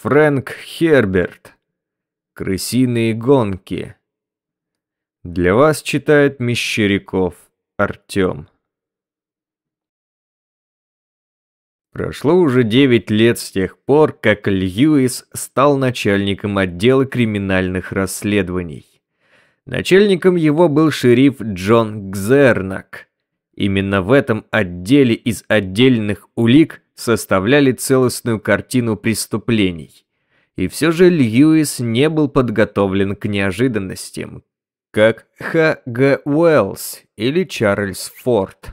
Фрэнк Херберт. Крысиные гонки. Для вас читает Мещеряков Артём. Прошло уже 9 лет с тех пор, как Льюис стал начальником отдела криминальных расследований. Начальником его был шериф Джон Гзернак. Именно в этом отделе из отдельных улик – составляли целостную картину преступлений. И все же Льюис не был подготовлен к неожиданностям, как Х.Г. Г. Уэллс или Чарльз Форд.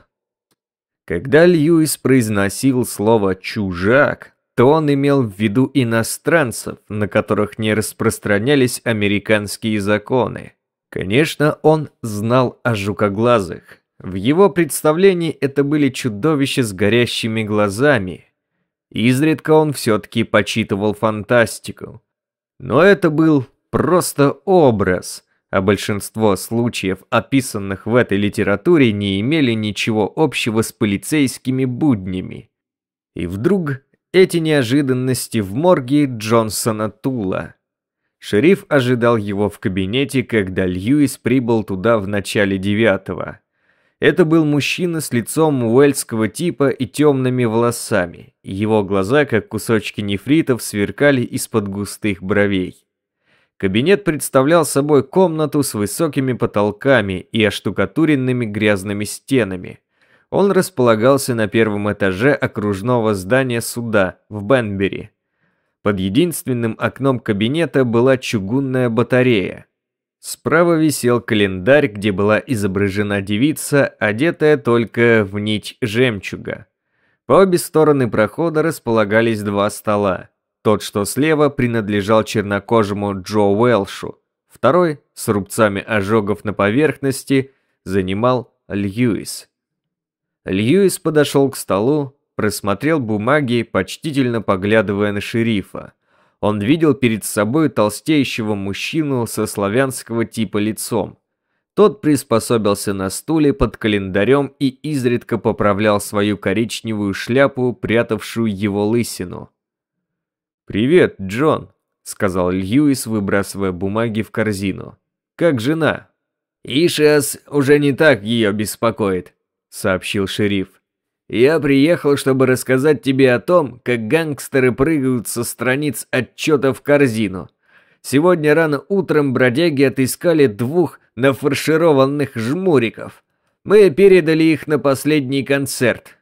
Когда Льюис произносил слово «чужак», то он имел в виду иностранцев, на которых не распространялись американские законы. Конечно, он знал о жукоглазых, в его представлении это были чудовища с горящими глазами. Изредка он все-таки почитывал фантастику. Но это был просто образ, а большинство случаев, описанных в этой литературе, не имели ничего общего с полицейскими буднями. И вдруг эти неожиданности в морге Джонсона Тула. Шериф ожидал его в кабинете, когда Льюис прибыл туда в начале девятого. Это был мужчина с лицом уэльского типа и темными волосами. Его глаза, как кусочки нефритов, сверкали из-под густых бровей. Кабинет представлял собой комнату с высокими потолками и оштукатуренными грязными стенами. Он располагался на первом этаже окружного здания суда в Бенбери. Под единственным окном кабинета была чугунная батарея, Справа висел календарь, где была изображена девица, одетая только в нить жемчуга. По обе стороны прохода располагались два стола. Тот, что слева, принадлежал чернокожему Джо Уэлшу. Второй, с рубцами ожогов на поверхности, занимал Льюис. Льюис подошел к столу, просмотрел бумаги, почтительно поглядывая на шерифа. Он видел перед собой толстеющего мужчину со славянского типа лицом. Тот приспособился на стуле под календарем и изредка поправлял свою коричневую шляпу, прятавшую его лысину. «Привет, Джон», — сказал Льюис, выбрасывая бумаги в корзину. «Как жена?» «Ишиас уже не так ее беспокоит», — сообщил шериф. Я приехал, чтобы рассказать тебе о том, как гангстеры прыгают со страниц отчета в корзину. Сегодня рано утром бродяги отыскали двух нафаршированных жмуриков. Мы передали их на последний концерт.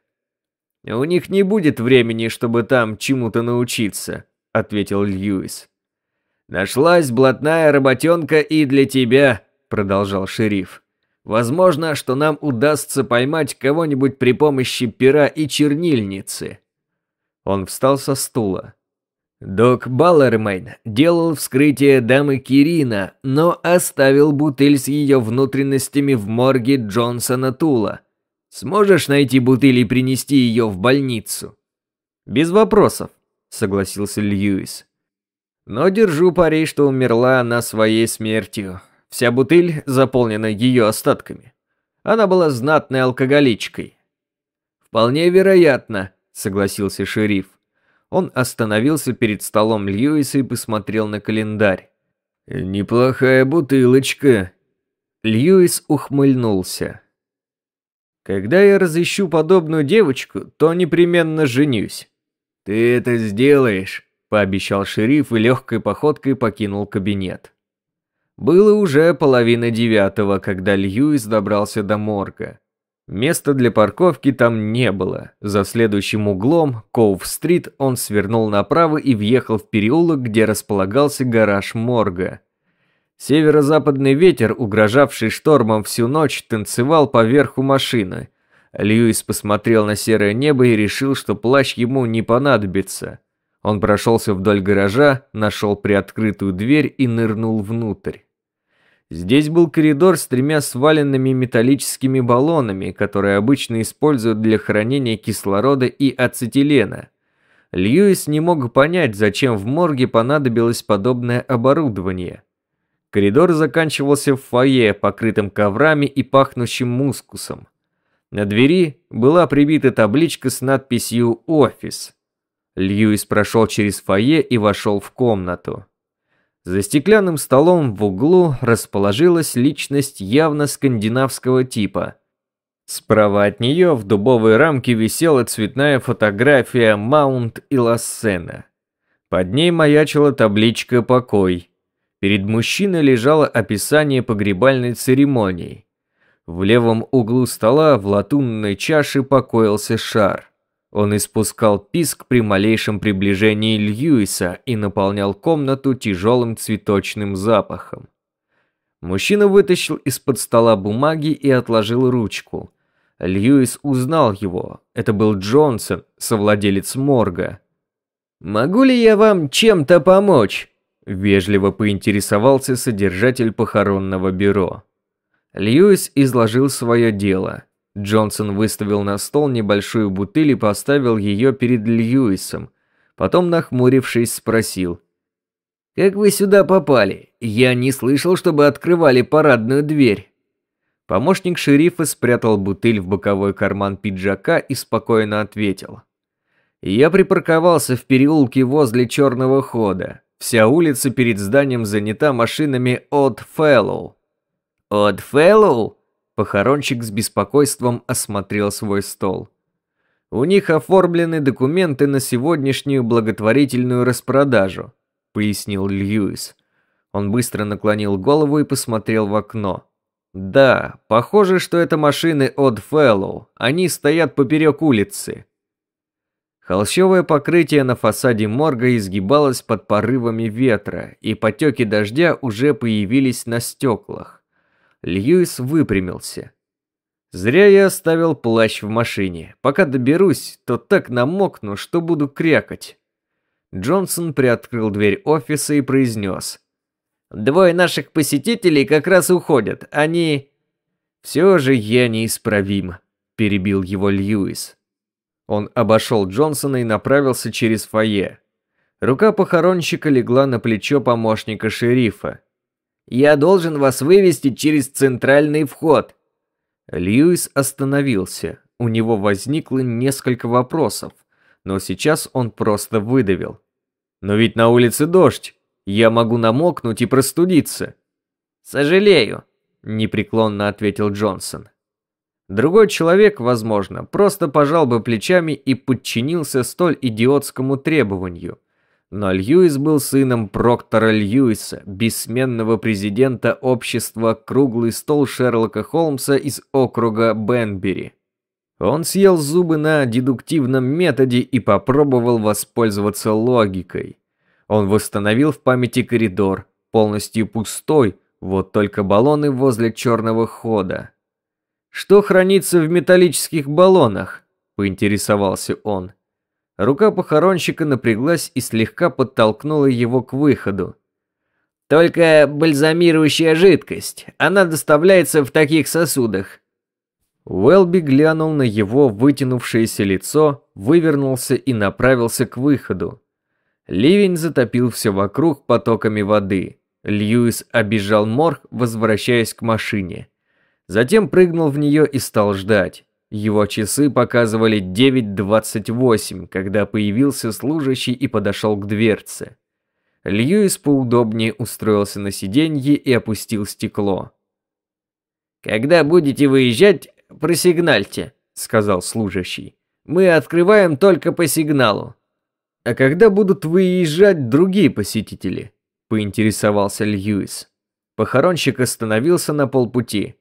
У них не будет времени, чтобы там чему-то научиться, ответил Льюис. Нашлась блатная работенка и для тебя, продолжал шериф. Возможно, что нам удастся поймать кого-нибудь при помощи пера и чернильницы. Он встал со стула. Док Баллермейн делал вскрытие дамы Кирина, но оставил бутыль с ее внутренностями в морге Джонсона Тула. Сможешь найти бутыль и принести ее в больницу? Без вопросов, согласился Льюис. Но держу пари, что умерла она своей смертью. Вся бутыль заполнена ее остатками. Она была знатной алкоголичкой. «Вполне вероятно», — согласился шериф. Он остановился перед столом Льюиса и посмотрел на календарь. «Неплохая бутылочка». Льюис ухмыльнулся. «Когда я разыщу подобную девочку, то непременно женюсь». «Ты это сделаешь», — пообещал шериф и легкой походкой покинул кабинет. Было уже половина девятого, когда Льюис добрался до морга. Места для парковки там не было. За следующим углом, Коув-стрит, он свернул направо и въехал в переулок, где располагался гараж морга. Северо-западный ветер, угрожавший штормом всю ночь, танцевал по верху машины. Льюис посмотрел на серое небо и решил, что плащ ему не понадобится – он прошелся вдоль гаража, нашел приоткрытую дверь и нырнул внутрь. Здесь был коридор с тремя сваленными металлическими баллонами, которые обычно используют для хранения кислорода и ацетилена. Льюис не мог понять, зачем в морге понадобилось подобное оборудование. Коридор заканчивался в фойе, покрытым коврами и пахнущим мускусом. На двери была прибита табличка с надписью «Офис», Льюис прошел через фойе и вошел в комнату. За стеклянным столом в углу расположилась личность явно скандинавского типа. Справа от нее в дубовой рамке висела цветная фотография Маунт и Лассена. Под ней маячила табличка «Покой». Перед мужчиной лежало описание погребальной церемонии. В левом углу стола в латунной чаше покоился шар. Он испускал писк при малейшем приближении Льюиса и наполнял комнату тяжелым цветочным запахом. Мужчина вытащил из-под стола бумаги и отложил ручку. Льюис узнал его. Это был Джонсон, совладелец морга. «Могу ли я вам чем-то помочь?» – вежливо поинтересовался содержатель похоронного бюро. Льюис изложил свое дело – Джонсон выставил на стол небольшую бутыль и поставил ее перед Льюисом. Потом, нахмурившись, спросил. «Как вы сюда попали? Я не слышал, чтобы открывали парадную дверь». Помощник шерифа спрятал бутыль в боковой карман пиджака и спокойно ответил. «Я припарковался в переулке возле черного хода. Вся улица перед зданием занята машинами от Фэллоу». «От Фэллоу?» Похоронщик с беспокойством осмотрел свой стол. У них оформлены документы на сегодняшнюю благотворительную распродажу, пояснил Льюис. Он быстро наклонил голову и посмотрел в окно. Да, похоже, что это машины от Fellow. Они стоят поперек улицы. Холщовое покрытие на фасаде морга изгибалось под порывами ветра, и потеки дождя уже появились на стеклах. Льюис выпрямился. Зря я оставил плащ в машине. Пока доберусь, то так намокну, что буду крякать. Джонсон приоткрыл дверь офиса и произнес. «Двое наших посетителей как раз уходят. Они...» «Все же я неисправим», – перебил его Льюис. Он обошел Джонсона и направился через фойе. Рука похоронщика легла на плечо помощника шерифа. Я должен вас вывести через центральный вход». Льюис остановился. У него возникло несколько вопросов, но сейчас он просто выдавил. «Но ведь на улице дождь. Я могу намокнуть и простудиться». «Сожалею», – непреклонно ответил Джонсон. Другой человек, возможно, просто пожал бы плечами и подчинился столь идиотскому требованию. Но Льюис был сыном Проктора Льюиса, бессменного президента общества «Круглый стол Шерлока Холмса» из округа Бенбери. Он съел зубы на дедуктивном методе и попробовал воспользоваться логикой. Он восстановил в памяти коридор, полностью пустой, вот только баллоны возле черного хода. «Что хранится в металлических баллонах?» – поинтересовался он. – Рука похоронщика напряглась и слегка подтолкнула его к выходу. «Только бальзамирующая жидкость. Она доставляется в таких сосудах». Уэлби глянул на его вытянувшееся лицо, вывернулся и направился к выходу. Ливень затопил все вокруг потоками воды. Льюис обежал морг, возвращаясь к машине. Затем прыгнул в нее и стал ждать. Его часы показывали 9.28, когда появился служащий и подошел к дверце. Льюис поудобнее устроился на сиденье и опустил стекло. «Когда будете выезжать, просигнальте», — сказал служащий. «Мы открываем только по сигналу». «А когда будут выезжать другие посетители?» — поинтересовался Льюис. Похоронщик остановился на полпути.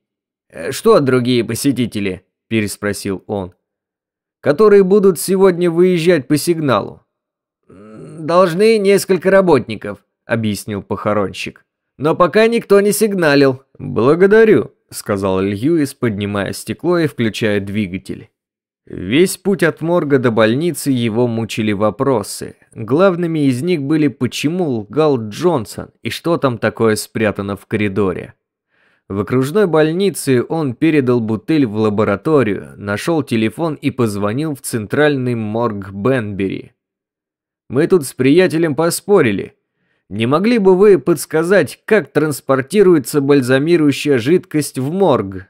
«Э, «Что другие посетители?» переспросил он. «Которые будут сегодня выезжать по сигналу?» «Должны несколько работников», — объяснил похоронщик. «Но пока никто не сигналил». «Благодарю», — сказал Льюис, поднимая стекло и включая двигатель. Весь путь от морга до больницы его мучили вопросы. Главными из них были, почему лгал Джонсон и что там такое спрятано в коридоре. В окружной больнице он передал бутыль в лабораторию, нашел телефон и позвонил в центральный морг Бенбери. «Мы тут с приятелем поспорили. Не могли бы вы подсказать, как транспортируется бальзамирующая жидкость в морг?»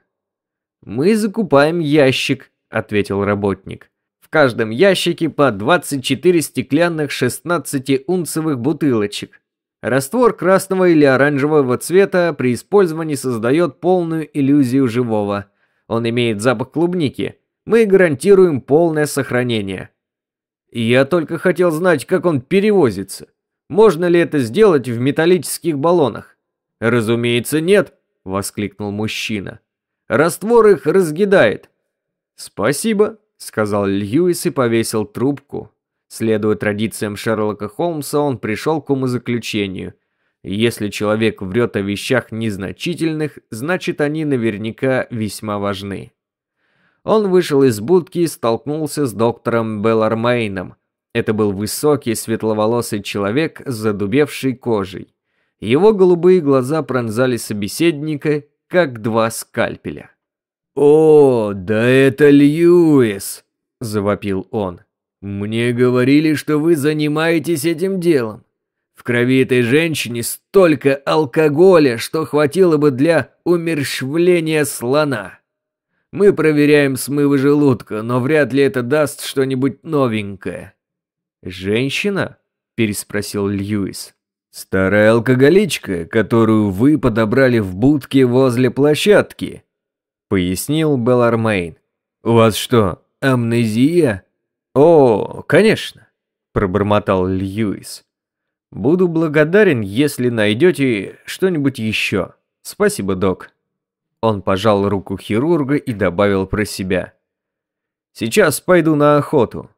«Мы закупаем ящик», — ответил работник. «В каждом ящике по 24 стеклянных 16-унцевых бутылочек. Раствор красного или оранжевого цвета при использовании создает полную иллюзию живого. Он имеет запах клубники. Мы гарантируем полное сохранение. Я только хотел знать, как он перевозится. Можно ли это сделать в металлических баллонах? Разумеется, нет, воскликнул мужчина. Раствор их разгидает. Спасибо, сказал Льюис и повесил трубку. Следуя традициям Шерлока Холмса, он пришел к умозаключению. Если человек врет о вещах незначительных, значит они наверняка весьма важны. Он вышел из будки и столкнулся с доктором Беллармейном. Это был высокий, светловолосый человек с задубевшей кожей. Его голубые глаза пронзали собеседника, как два скальпеля. «О, да это Льюис!» – завопил он. «Мне говорили, что вы занимаетесь этим делом. В крови этой женщины столько алкоголя, что хватило бы для умерщвления слона. Мы проверяем смывы желудка, но вряд ли это даст что-нибудь новенькое». «Женщина?» – переспросил Льюис. «Старая алкоголичка, которую вы подобрали в будке возле площадки», – пояснил Белармейн. «У вас что, амнезия?» «О, конечно», — пробормотал Льюис. «Буду благодарен, если найдете что-нибудь еще. Спасибо, док». Он пожал руку хирурга и добавил про себя. «Сейчас пойду на охоту».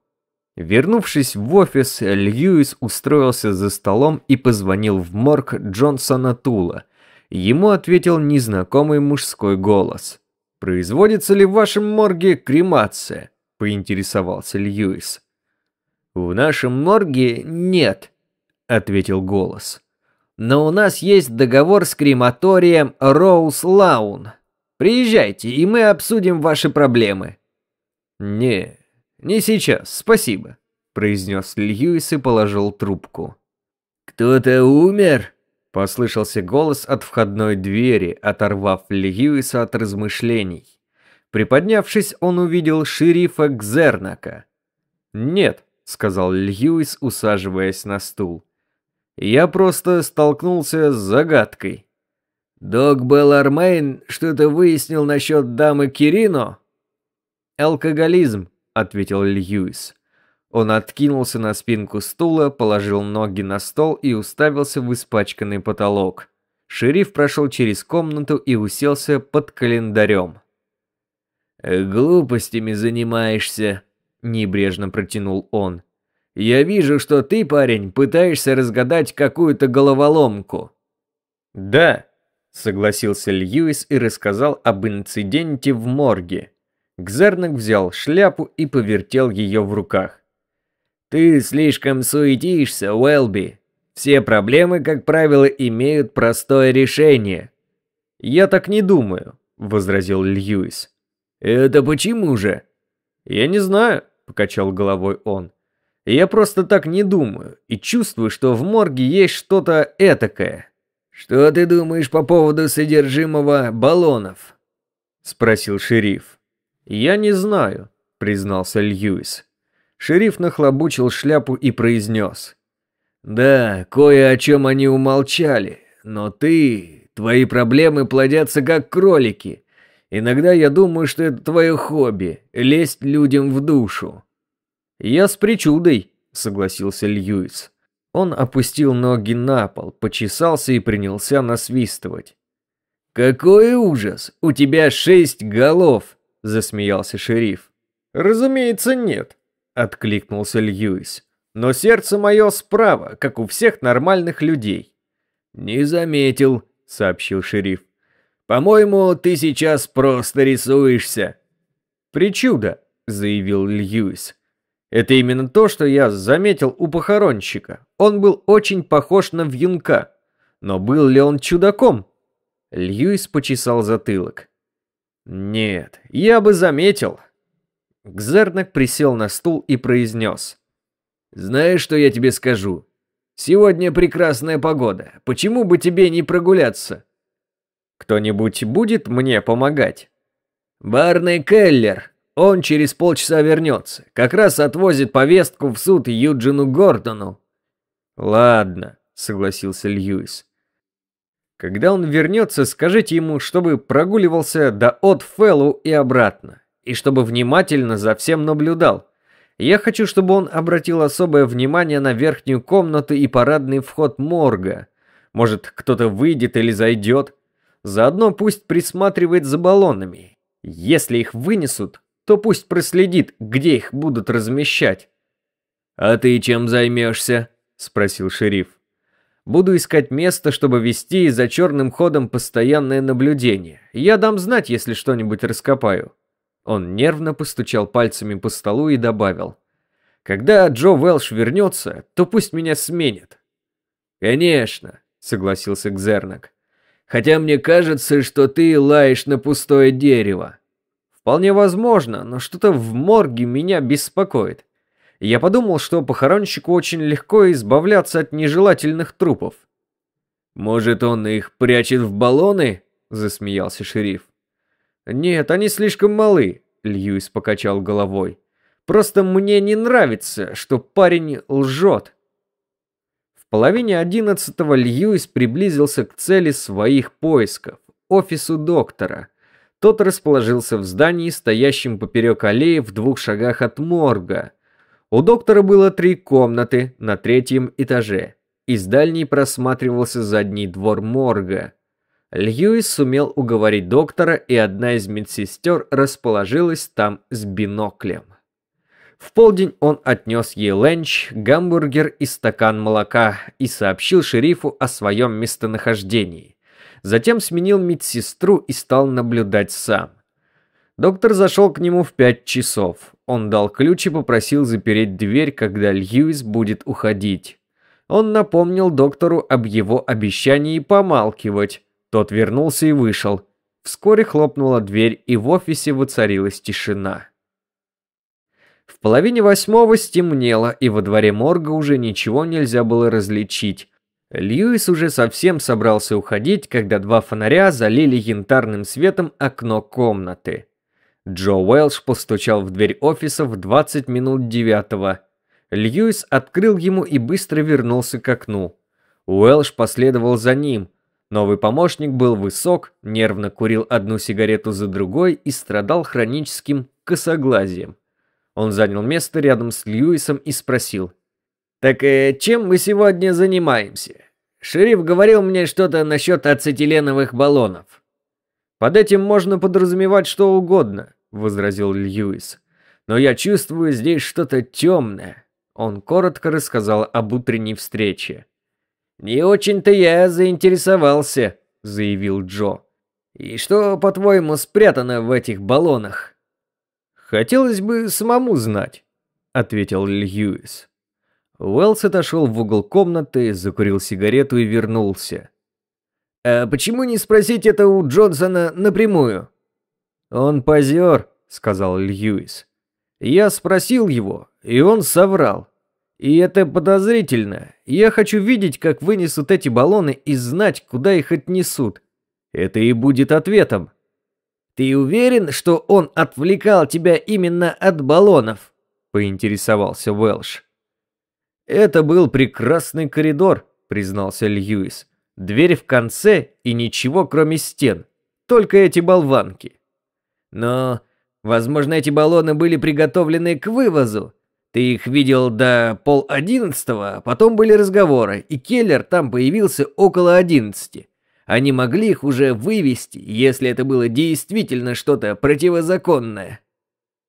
Вернувшись в офис, Льюис устроился за столом и позвонил в морг Джонсона Тула. Ему ответил незнакомый мужской голос. «Производится ли в вашем морге кремация?» – поинтересовался Льюис. «В нашем морге нет», – ответил голос. «Но у нас есть договор с крематорием Роуз Лаун. Приезжайте, и мы обсудим ваши проблемы». «Не, не сейчас, спасибо», – произнес Льюис и положил трубку. «Кто-то умер?» – послышался голос от входной двери, оторвав Льюиса от размышлений. Приподнявшись, он увидел шерифа Гзернака. «Нет», — сказал Льюис, усаживаясь на стул. «Я просто столкнулся с загадкой». «Док Беллармейн что-то выяснил насчет дамы Кирино?» «Алкоголизм», — ответил Льюис. Он откинулся на спинку стула, положил ноги на стол и уставился в испачканный потолок. Шериф прошел через комнату и уселся под календарем. «Глупостями занимаешься», – небрежно протянул он. «Я вижу, что ты, парень, пытаешься разгадать какую-то головоломку». «Да», – согласился Льюис и рассказал об инциденте в морге. Гзернок взял шляпу и повертел ее в руках. «Ты слишком суетишься, Уэлби. Все проблемы, как правило, имеют простое решение». «Я так не думаю», – возразил Льюис. «Это почему же?» «Я не знаю», – покачал головой он. «Я просто так не думаю и чувствую, что в морге есть что-то этакое». «Что ты думаешь по поводу содержимого баллонов?» – спросил шериф. «Я не знаю», – признался Льюис. Шериф нахлобучил шляпу и произнес. «Да, кое о чем они умолчали, но ты, твои проблемы плодятся как кролики. Иногда я думаю, что это твое хобби – лезть людям в душу». «Я с причудой», – согласился Льюис. Он опустил ноги на пол, почесался и принялся насвистывать. «Какой ужас! У тебя шесть голов!» – засмеялся шериф. «Разумеется, нет», – откликнулся Льюис. «Но сердце мое справа, как у всех нормальных людей». «Не заметил», – сообщил шериф. По-моему, ты сейчас просто рисуешься». «Причуда», — заявил Льюис. «Это именно то, что я заметил у похоронщика. Он был очень похож на вьюнка. Но был ли он чудаком?» Льюис почесал затылок. «Нет, я бы заметил». Гзернак присел на стул и произнес. «Знаешь, что я тебе скажу? Сегодня прекрасная погода. Почему бы тебе не прогуляться?» Кто-нибудь будет мне помогать? Барный Келлер. Он через полчаса вернется. Как раз отвозит повестку в суд Юджину Гордону. Ладно, согласился Льюис. Когда он вернется, скажите ему, чтобы прогуливался до Отфеллу и обратно, и чтобы внимательно за всем наблюдал. Я хочу, чтобы он обратил особое внимание на верхнюю комнату и парадный вход морга. Может, кто-то выйдет или зайдет. Заодно пусть присматривает за баллонами. Если их вынесут, то пусть проследит, где их будут размещать. «А ты чем займешься?» – спросил шериф. «Буду искать место, чтобы вести за черным ходом постоянное наблюдение. Я дам знать, если что-нибудь раскопаю». Он нервно постучал пальцами по столу и добавил. «Когда Джо Уэлш вернется, то пусть меня сменит. «Конечно», — согласился Кзернак. Хотя мне кажется, что ты лаешь на пустое дерево. Вполне возможно, но что-то в морге меня беспокоит. Я подумал, что похоронщику очень легко избавляться от нежелательных трупов. Может, он их прячет в баллоны? засмеялся шериф. Нет, они слишком малы, Льюис покачал головой. Просто мне не нравится, что парень лжет половине одиннадцатого Льюис приблизился к цели своих поисков – офису доктора. Тот расположился в здании, стоящем поперек аллеи в двух шагах от морга. У доктора было три комнаты на третьем этаже. Из дальней просматривался задний двор морга. Льюис сумел уговорить доктора, и одна из медсестер расположилась там с биноклем. В полдень он отнес ей ленч, гамбургер и стакан молока и сообщил шерифу о своем местонахождении. Затем сменил медсестру и стал наблюдать сам. Доктор зашел к нему в пять часов. Он дал ключ и попросил запереть дверь, когда Льюис будет уходить. Он напомнил доктору об его обещании помалкивать. Тот вернулся и вышел. Вскоре хлопнула дверь, и в офисе воцарилась тишина. В половине восьмого стемнело, и во дворе морга уже ничего нельзя было различить. Льюис уже совсем собрался уходить, когда два фонаря залили янтарным светом окно комнаты. Джо Уэлш постучал в дверь офиса в 20 минут девятого. Льюис открыл ему и быстро вернулся к окну. Уэлш последовал за ним. Новый помощник был высок, нервно курил одну сигарету за другой и страдал хроническим косоглазием. Он занял место рядом с Льюисом и спросил. «Так э, чем мы сегодня занимаемся? Шериф говорил мне что-то насчет ацетиленовых баллонов». «Под этим можно подразумевать что угодно», — возразил Льюис. «Но я чувствую здесь что-то темное». Он коротко рассказал об утренней встрече. «Не очень-то я заинтересовался», — заявил Джо. «И что, по-твоему, спрятано в этих баллонах?» «Хотелось бы самому знать», — ответил Льюис. Уэллс отошел в угол комнаты, закурил сигарету и вернулся. «А почему не спросить это у Джонсона напрямую?» «Он позер», — сказал Льюис. «Я спросил его, и он соврал. И это подозрительно. Я хочу видеть, как вынесут эти баллоны и знать, куда их отнесут. Это и будет ответом». Ты уверен, что он отвлекал тебя именно от баллонов? поинтересовался Уэлш. Это был прекрасный коридор, признался Льюис. Дверь в конце и ничего, кроме стен. Только эти болванки. Но, возможно, эти баллоны были приготовлены к вывозу. Ты их видел до пол одиннадцатого, а потом были разговоры, и Келлер там появился около одиннадцати. Они могли их уже вывести, если это было действительно что-то противозаконное.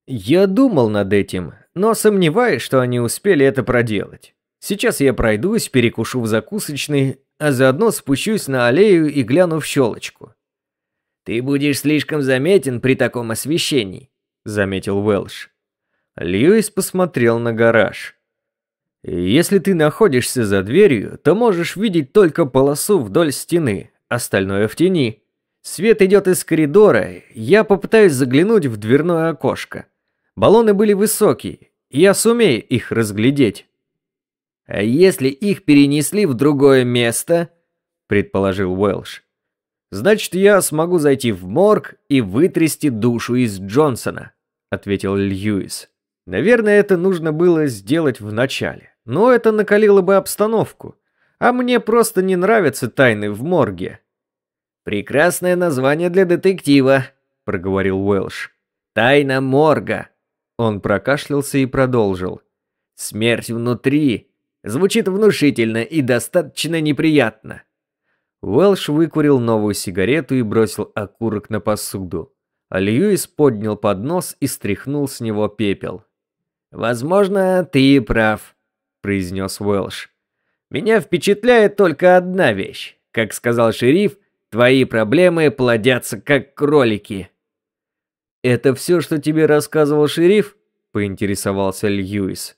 Я думал над этим, но сомневаюсь, что они успели это проделать. Сейчас я пройдусь, перекушу в закусочной, а заодно спущусь на аллею и гляну в щелочку. «Ты будешь слишком заметен при таком освещении», — заметил Уэлш. Льюис посмотрел на гараж. «Если ты находишься за дверью, то можешь видеть только полосу вдоль стены, остальное в тени. Свет идет из коридора, я попытаюсь заглянуть в дверное окошко. Баллоны были высокие, я сумею их разглядеть. А если их перенесли в другое место, предположил Уэлш. Значит, я смогу зайти в морг и вытрясти душу из Джонсона, ответил Льюис. Наверное, это нужно было сделать вначале. но это накалило бы обстановку а мне просто не нравятся тайны в морге». «Прекрасное название для детектива», — проговорил Уэлш. «Тайна морга». Он прокашлялся и продолжил. «Смерть внутри. Звучит внушительно и достаточно неприятно». Уэлш выкурил новую сигарету и бросил окурок на посуду. А Льюис поднял поднос и стряхнул с него пепел. «Возможно, ты прав», — произнес Уэлш. Меня впечатляет только одна вещь. Как сказал шериф, твои проблемы плодятся как кролики. Это все, что тебе рассказывал шериф? поинтересовался Льюис.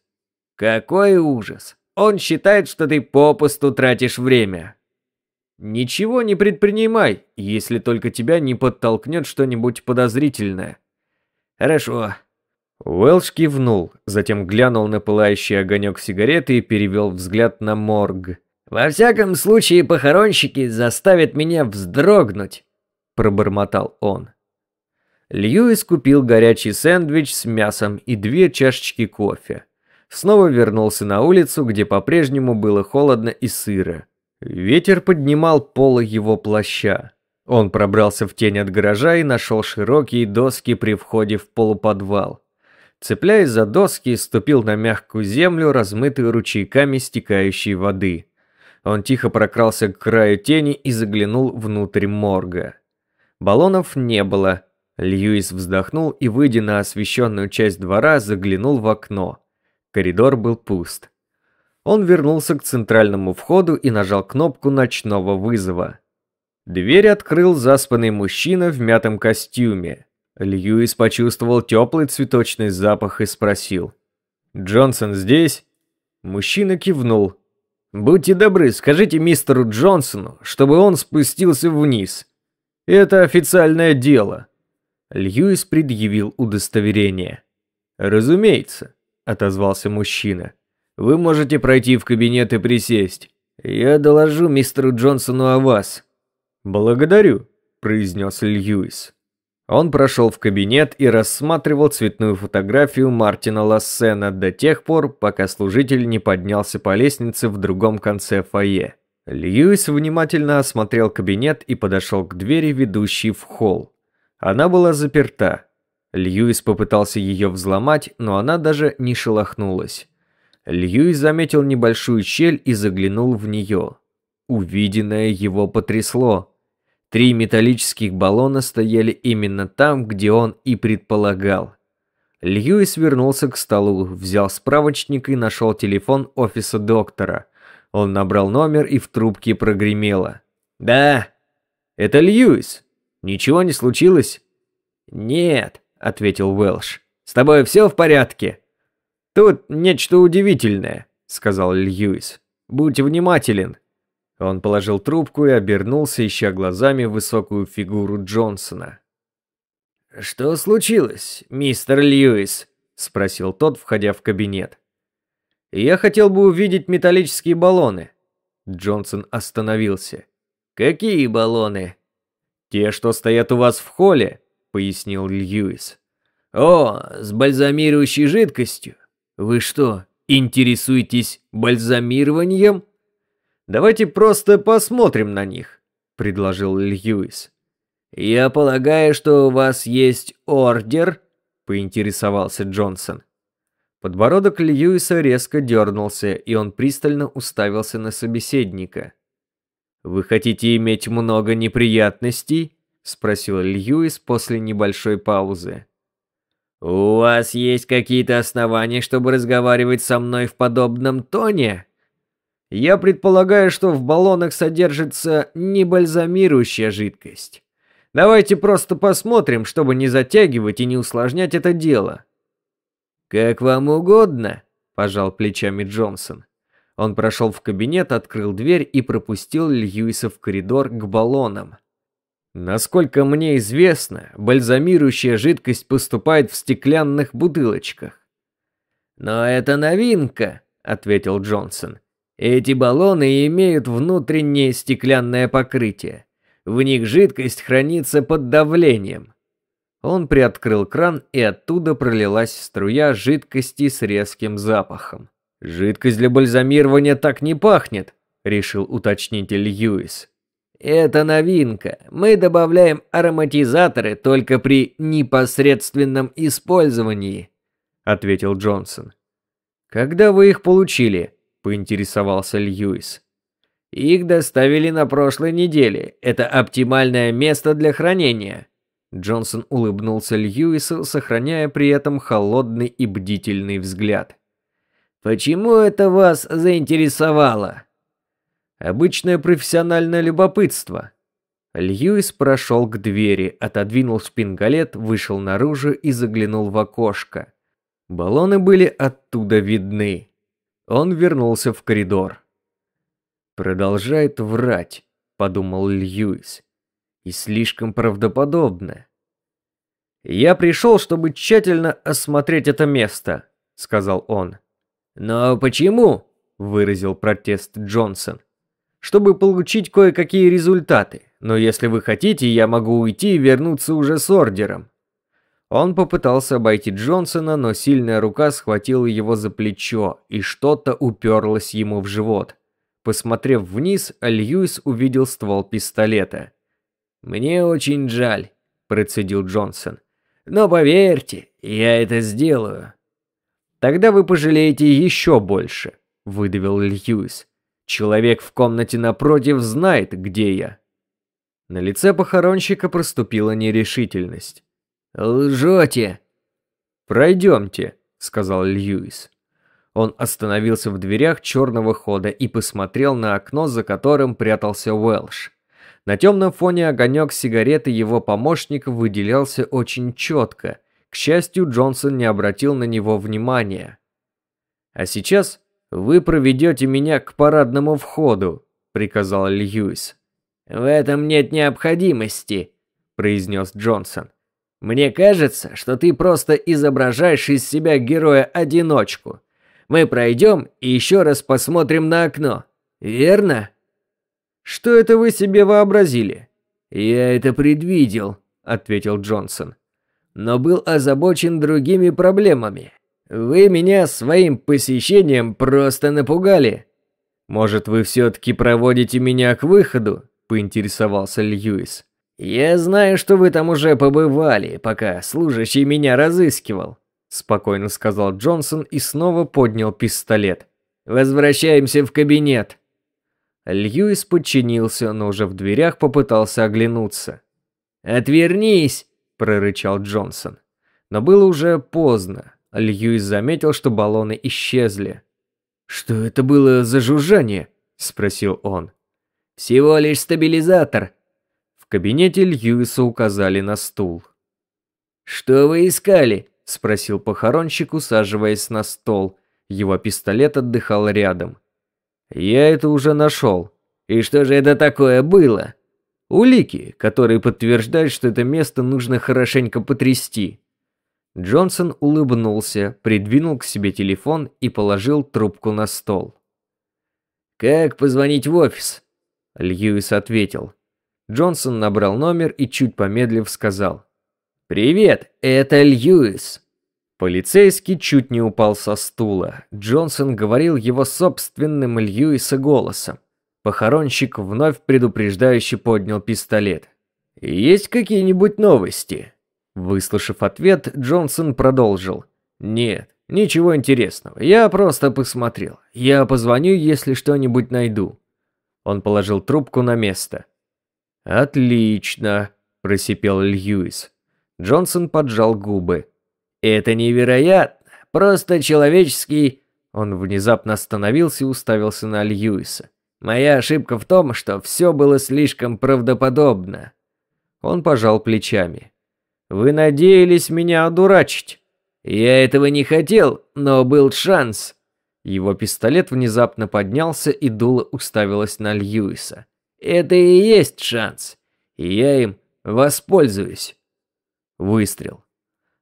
Какой ужас. Он считает, что ты попусту тратишь время. Ничего не предпринимай, если только тебя не подтолкнет что-нибудь подозрительное. Хорошо, Уэлш кивнул, затем глянул на пылающий огонек сигареты и перевел взгляд на морг. «Во всяком случае, похоронщики заставят меня вздрогнуть», – пробормотал он. Льюис купил горячий сэндвич с мясом и две чашечки кофе. Снова вернулся на улицу, где по-прежнему было холодно и сыро. Ветер поднимал полы его плаща. Он пробрался в тень от гаража и нашел широкие доски при входе в полуподвал. Цепляясь за доски, ступил на мягкую землю, размытую ручейками стекающей воды. Он тихо прокрался к краю тени и заглянул внутрь морга. Баллонов не было. Льюис вздохнул и, выйдя на освещенную часть двора, заглянул в окно. Коридор был пуст. Он вернулся к центральному входу и нажал кнопку ночного вызова. Дверь открыл заспанный мужчина в мятом костюме. Льюис почувствовал теплый цветочный запах и спросил. «Джонсон здесь?» Мужчина кивнул. «Будьте добры, скажите мистеру Джонсону, чтобы он спустился вниз. Это официальное дело». Льюис предъявил удостоверение. «Разумеется», — отозвался мужчина. «Вы можете пройти в кабинет и присесть. Я доложу мистеру Джонсону о вас». «Благодарю», — произнес Льюис. Он прошел в кабинет и рассматривал цветную фотографию Мартина Лассена до тех пор, пока служитель не поднялся по лестнице в другом конце фойе. Льюис внимательно осмотрел кабинет и подошел к двери, ведущей в холл. Она была заперта. Льюис попытался ее взломать, но она даже не шелохнулась. Льюис заметил небольшую щель и заглянул в нее. Увиденное его потрясло. Три металлических баллона стояли именно там, где он и предполагал. Льюис вернулся к столу, взял справочник и нашел телефон офиса доктора. Он набрал номер и в трубке прогремело. «Да, это Льюис. Ничего не случилось?» «Нет», — ответил Уэлш. «С тобой все в порядке?» «Тут нечто удивительное», — сказал Льюис. «Будь внимателен. Он положил трубку и обернулся, ища глазами высокую фигуру Джонсона. «Что случилось, мистер Льюис?» – спросил тот, входя в кабинет. «Я хотел бы увидеть металлические баллоны». Джонсон остановился. «Какие баллоны?» «Те, что стоят у вас в холле», – пояснил Льюис. «О, с бальзамирующей жидкостью? Вы что, интересуетесь бальзамированием?» Давайте просто посмотрим на них», — предложил Льюис. «Я полагаю, что у вас есть ордер?» — поинтересовался Джонсон. Подбородок Льюиса резко дернулся, и он пристально уставился на собеседника. «Вы хотите иметь много неприятностей?» — спросил Льюис после небольшой паузы. «У вас есть какие-то основания, чтобы разговаривать со мной в подобном тоне?» Я предполагаю, что в баллонах содержится небальзамирующая жидкость. Давайте просто посмотрим, чтобы не затягивать и не усложнять это дело. Как вам угодно, пожал плечами Джонсон. Он прошел в кабинет, открыл дверь и пропустил Льюиса в коридор к баллонам. Насколько мне известно, бальзамирующая жидкость поступает в стеклянных бутылочках. Но это новинка, ответил Джонсон. Эти баллоны имеют внутреннее стеклянное покрытие. В них жидкость хранится под давлением. Он приоткрыл кран, и оттуда пролилась струя жидкости с резким запахом. «Жидкость для бальзамирования так не пахнет», – решил уточнитель Юис. «Это новинка. Мы добавляем ароматизаторы только при непосредственном использовании», – ответил Джонсон. «Когда вы их получили?» поинтересовался Льюис. Их доставили на прошлой неделе. Это оптимальное место для хранения. Джонсон улыбнулся Льюису, сохраняя при этом холодный и бдительный взгляд. Почему это вас заинтересовало? Обычное профессиональное любопытство. Льюис прошел к двери, отодвинул шпингалет, вышел наружу и заглянул в окошко. Баллоны были оттуда видны. Он вернулся в коридор. «Продолжает врать», — подумал Льюис. «И слишком правдоподобно». «Я пришел, чтобы тщательно осмотреть это место», — сказал он. «Но почему?» — выразил протест Джонсон. «Чтобы получить кое-какие результаты, но если вы хотите, я могу уйти и вернуться уже с ордером». Он попытался обойти Джонсона, но сильная рука схватила его за плечо, и что-то уперлось ему в живот. Посмотрев вниз, Льюис увидел ствол пистолета. «Мне очень жаль», – процедил Джонсон. «Но поверьте, я это сделаю». «Тогда вы пожалеете еще больше», – выдавил Льюис. «Человек в комнате напротив знает, где я». На лице похоронщика проступила нерешительность. «Лжете!» «Пройдемте», — сказал Льюис. Он остановился в дверях черного хода и посмотрел на окно, за которым прятался Уэлш. На темном фоне огонек сигареты его помощника выделялся очень четко. К счастью, Джонсон не обратил на него внимания. «А сейчас вы проведете меня к парадному входу», — приказал Льюис. «В этом нет необходимости», — произнес Джонсон. Мне кажется, что ты просто изображаешь из себя героя-одиночку. Мы пройдем и еще раз посмотрим на окно. Верно? Что это вы себе вообразили? Я это предвидел, ответил Джонсон. Но был озабочен другими проблемами. Вы меня своим посещением просто напугали. Может, вы все-таки проводите меня к выходу? Поинтересовался Льюис. «Я знаю, что вы там уже побывали, пока служащий меня разыскивал», спокойно сказал Джонсон и снова поднял пистолет. «Возвращаемся в кабинет». Льюис подчинился, но уже в дверях попытался оглянуться. «Отвернись!» – прорычал Джонсон. Но было уже поздно. Льюис заметил, что баллоны исчезли. «Что это было за жужжание?» – спросил он. «Всего лишь стабилизатор», в кабинете Льюиса указали на стул. «Что вы искали?» – спросил похоронщик, усаживаясь на стол. Его пистолет отдыхал рядом. «Я это уже нашел». «И что же это такое было?» «Улики, которые подтверждают, что это место нужно хорошенько потрясти». Джонсон улыбнулся, придвинул к себе телефон и положил трубку на стол. «Как позвонить в офис?» Льюис ответил. Джонсон набрал номер и, чуть помедлив, сказал. «Привет, это Льюис». Полицейский чуть не упал со стула. Джонсон говорил его собственным Льюиса голосом. Похоронщик вновь предупреждающе поднял пистолет. «Есть какие-нибудь новости?» Выслушав ответ, Джонсон продолжил. «Нет, ничего интересного. Я просто посмотрел. Я позвоню, если что-нибудь найду». Он положил трубку на место. «Отлично», – просипел Льюис. Джонсон поджал губы. «Это невероятно! Просто человеческий...» Он внезапно остановился и уставился на Льюиса. «Моя ошибка в том, что все было слишком правдоподобно». Он пожал плечами. «Вы надеялись меня одурачить?» «Я этого не хотел, но был шанс». Его пистолет внезапно поднялся и дуло уставилось на Льюиса. Это и есть шанс. И я им воспользуюсь. Выстрел.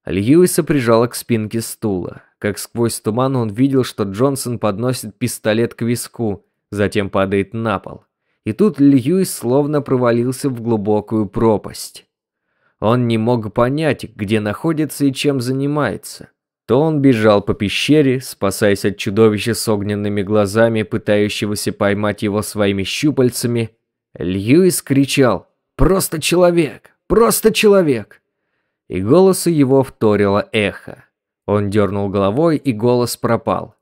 Льюиса прижала к спинке стула. Как сквозь туман он видел, что Джонсон подносит пистолет к виску, затем падает на пол. И тут Льюис словно провалился в глубокую пропасть. Он не мог понять, где находится и чем занимается. То он бежал по пещере, спасаясь от чудовища с огненными глазами, пытающегося поймать его своими щупальцами – Льюис кричал «Просто человек! Просто человек!» И голосу его вторило эхо. Он дернул головой, и голос пропал.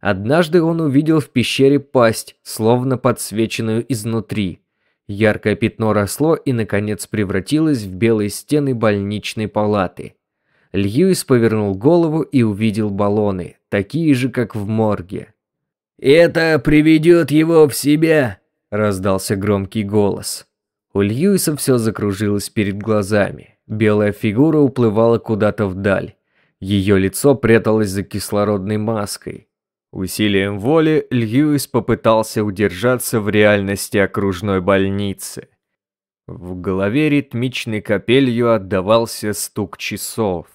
Однажды он увидел в пещере пасть, словно подсвеченную изнутри. Яркое пятно росло и, наконец, превратилось в белые стены больничной палаты. Льюис повернул голову и увидел баллоны, такие же, как в морге. «Это приведет его в себя», раздался громкий голос. У Льюиса все закружилось перед глазами. Белая фигура уплывала куда-то вдаль. Ее лицо пряталось за кислородной маской. Усилием воли Льюис попытался удержаться в реальности окружной больницы. В голове ритмичной капелью отдавался стук часов.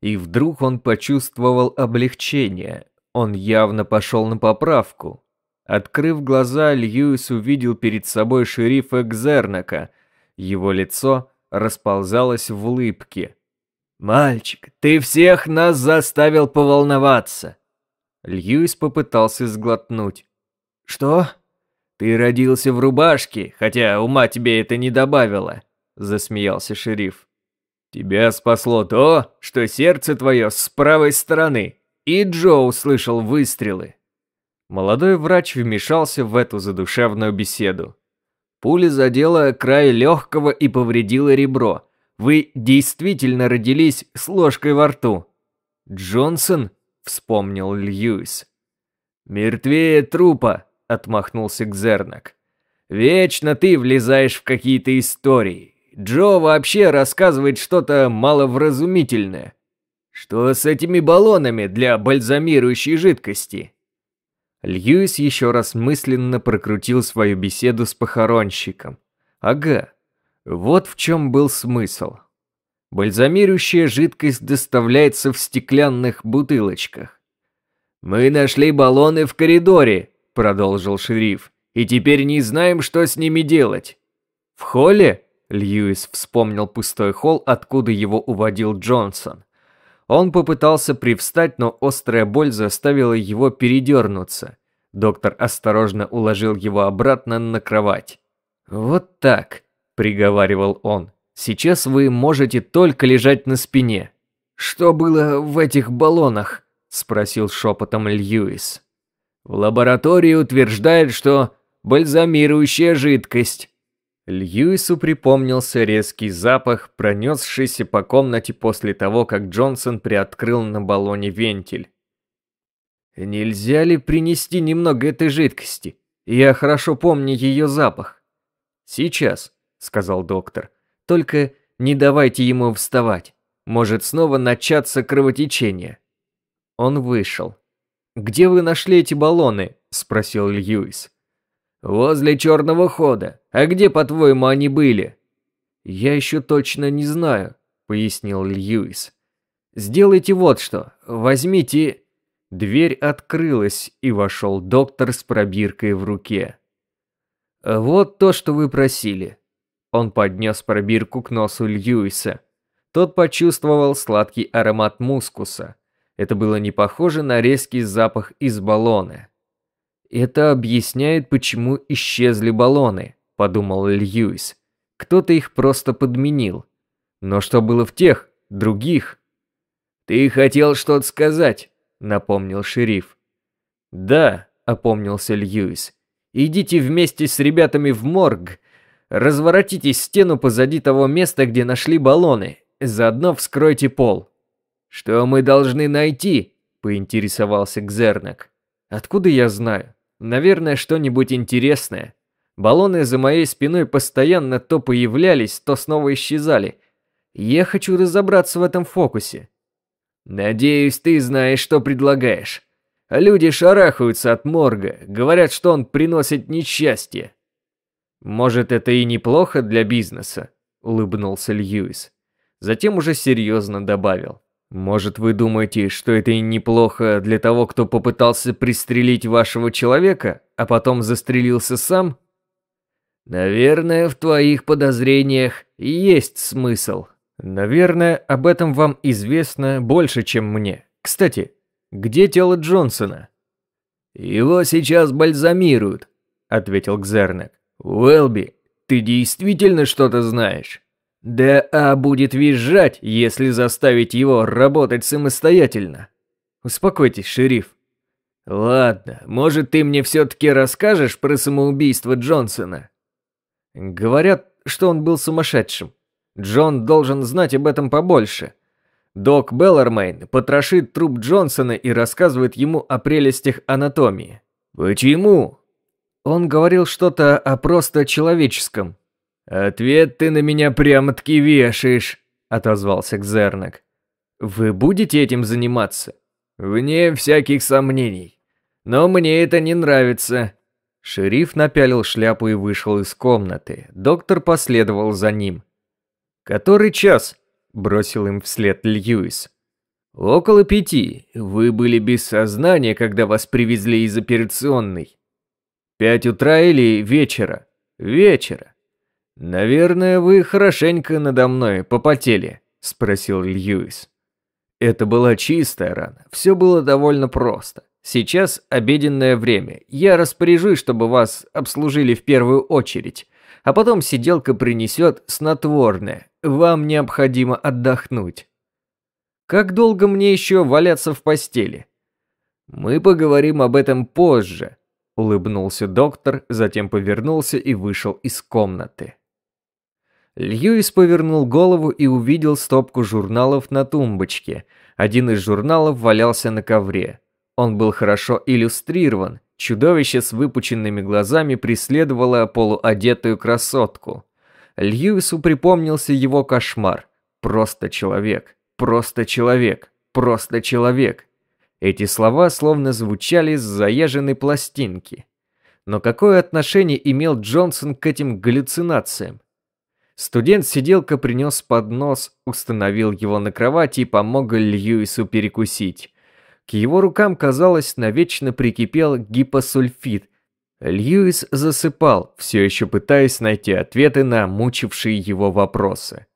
И вдруг он почувствовал облегчение. Он явно пошел на поправку. Открыв глаза, Льюис увидел перед собой шерифа Экзернака. Его лицо расползалось в улыбке. «Мальчик, ты всех нас заставил поволноваться!» Льюис попытался сглотнуть. «Что?» «Ты родился в рубашке, хотя ума тебе это не добавило», — засмеялся шериф. «Тебя спасло то, что сердце твое с правой стороны, и Джо услышал выстрелы, Молодой врач вмешался в эту задушевную беседу. Пуля задела край легкого и повредила ребро. Вы действительно родились с ложкой во рту. Джонсон, вспомнил Льюис. Мертвее трупа, отмахнулся Гзернак. Вечно ты влезаешь в какие-то истории. Джо вообще рассказывает что-то маловразумительное. Что с этими баллонами для бальзамирующей жидкости? Льюис еще раз мысленно прокрутил свою беседу с похоронщиком. Ага, вот в чем был смысл. Бальзамирующая жидкость доставляется в стеклянных бутылочках. «Мы нашли баллоны в коридоре», — продолжил шериф, «и теперь не знаем, что с ними делать». «В холле?» — Льюис вспомнил пустой холл, откуда его уводил Джонсон. Он попытался привстать, но острая боль заставила его передернуться. Доктор осторожно уложил его обратно на кровать. «Вот так», – приговаривал он, – «сейчас вы можете только лежать на спине». «Что было в этих баллонах?» – спросил шепотом Льюис. «В лаборатории утверждают, что бальзамирующая жидкость», Льюису припомнился резкий запах, пронесшийся по комнате после того, как Джонсон приоткрыл на баллоне вентиль. «Нельзя ли принести немного этой жидкости? Я хорошо помню ее запах». «Сейчас», — сказал доктор, — «только не давайте ему вставать. Может снова начаться кровотечение». Он вышел. «Где вы нашли эти баллоны?» — спросил Льюис. «Возле черного хода. А где, по-твоему, они были?» «Я еще точно не знаю», — пояснил Льюис. «Сделайте вот что. Возьмите...» Дверь открылась, и вошел доктор с пробиркой в руке. «Вот то, что вы просили». Он поднес пробирку к носу Льюиса. Тот почувствовал сладкий аромат мускуса. Это было не похоже на резкий запах из баллона. «Это объясняет, почему исчезли баллоны», – подумал Льюис. «Кто-то их просто подменил. Но что было в тех, других?» «Ты хотел что-то сказать», – напомнил шериф. «Да», – опомнился Льюис. «Идите вместе с ребятами в морг. Разворотите стену позади того места, где нашли баллоны. Заодно вскройте пол». «Что мы должны найти?» – поинтересовался Гзернак. «Откуда я знаю?» Наверное, что-нибудь интересное. Баллоны за моей спиной постоянно то появлялись, то снова исчезали. Я хочу разобраться в этом фокусе. Надеюсь, ты знаешь, что предлагаешь. Люди шарахаются от морга, говорят, что он приносит несчастье. Может, это и неплохо для бизнеса, улыбнулся Льюис. Затем уже серьезно добавил. Может, вы думаете, что это и неплохо для того, кто попытался пристрелить вашего человека, а потом застрелился сам? Наверное, в твоих подозрениях есть смысл. Наверное, об этом вам известно больше, чем мне. Кстати, где тело Джонсона? Его сейчас бальзамируют, ответил Гзернек. Уэлби, ты действительно что-то знаешь? ДА а будет визжать, если заставить его работать самостоятельно. Успокойтесь, шериф. Ладно, может ты мне все-таки расскажешь про самоубийство Джонсона? Говорят, что он был сумасшедшим. Джон должен знать об этом побольше. Док Беллармейн потрошит труп Джонсона и рассказывает ему о прелестях анатомии. Почему? Он говорил что-то о просто человеческом, «Ответ ты на меня прямо-таки вешаешь», — отозвался Кзернак. «Вы будете этим заниматься?» «Вне всяких сомнений. Но мне это не нравится». Шериф напялил шляпу и вышел из комнаты. Доктор последовал за ним. «Который час?» – бросил им вслед Льюис. «Около пяти. Вы были без сознания, когда вас привезли из операционной». «Пять утра или вечера?» «Вечера. «Наверное, вы хорошенько надо мной попотели», — спросил Льюис. Это была чистая рана, все было довольно просто. Сейчас обеденное время, я распоряжусь, чтобы вас обслужили в первую очередь, а потом сиделка принесет снотворное, вам необходимо отдохнуть. Как долго мне еще валяться в постели? Мы поговорим об этом позже, улыбнулся доктор, затем повернулся и вышел из комнаты. Льюис повернул голову и увидел стопку журналов на тумбочке. Один из журналов валялся на ковре. Он был хорошо иллюстрирован. Чудовище с выпученными глазами преследовало полуодетую красотку. Льюису припомнился его кошмар. «Просто человек, просто человек, просто человек». Эти слова словно звучали с заезженной пластинки. Но какое отношение имел Джонсон к этим галлюцинациям? Студент-сиделка принес поднос, установил его на кровати и помог Льюису перекусить. К его рукам, казалось, навечно прикипел гипосульфид. Льюис засыпал, все еще пытаясь найти ответы на мучившие его вопросы.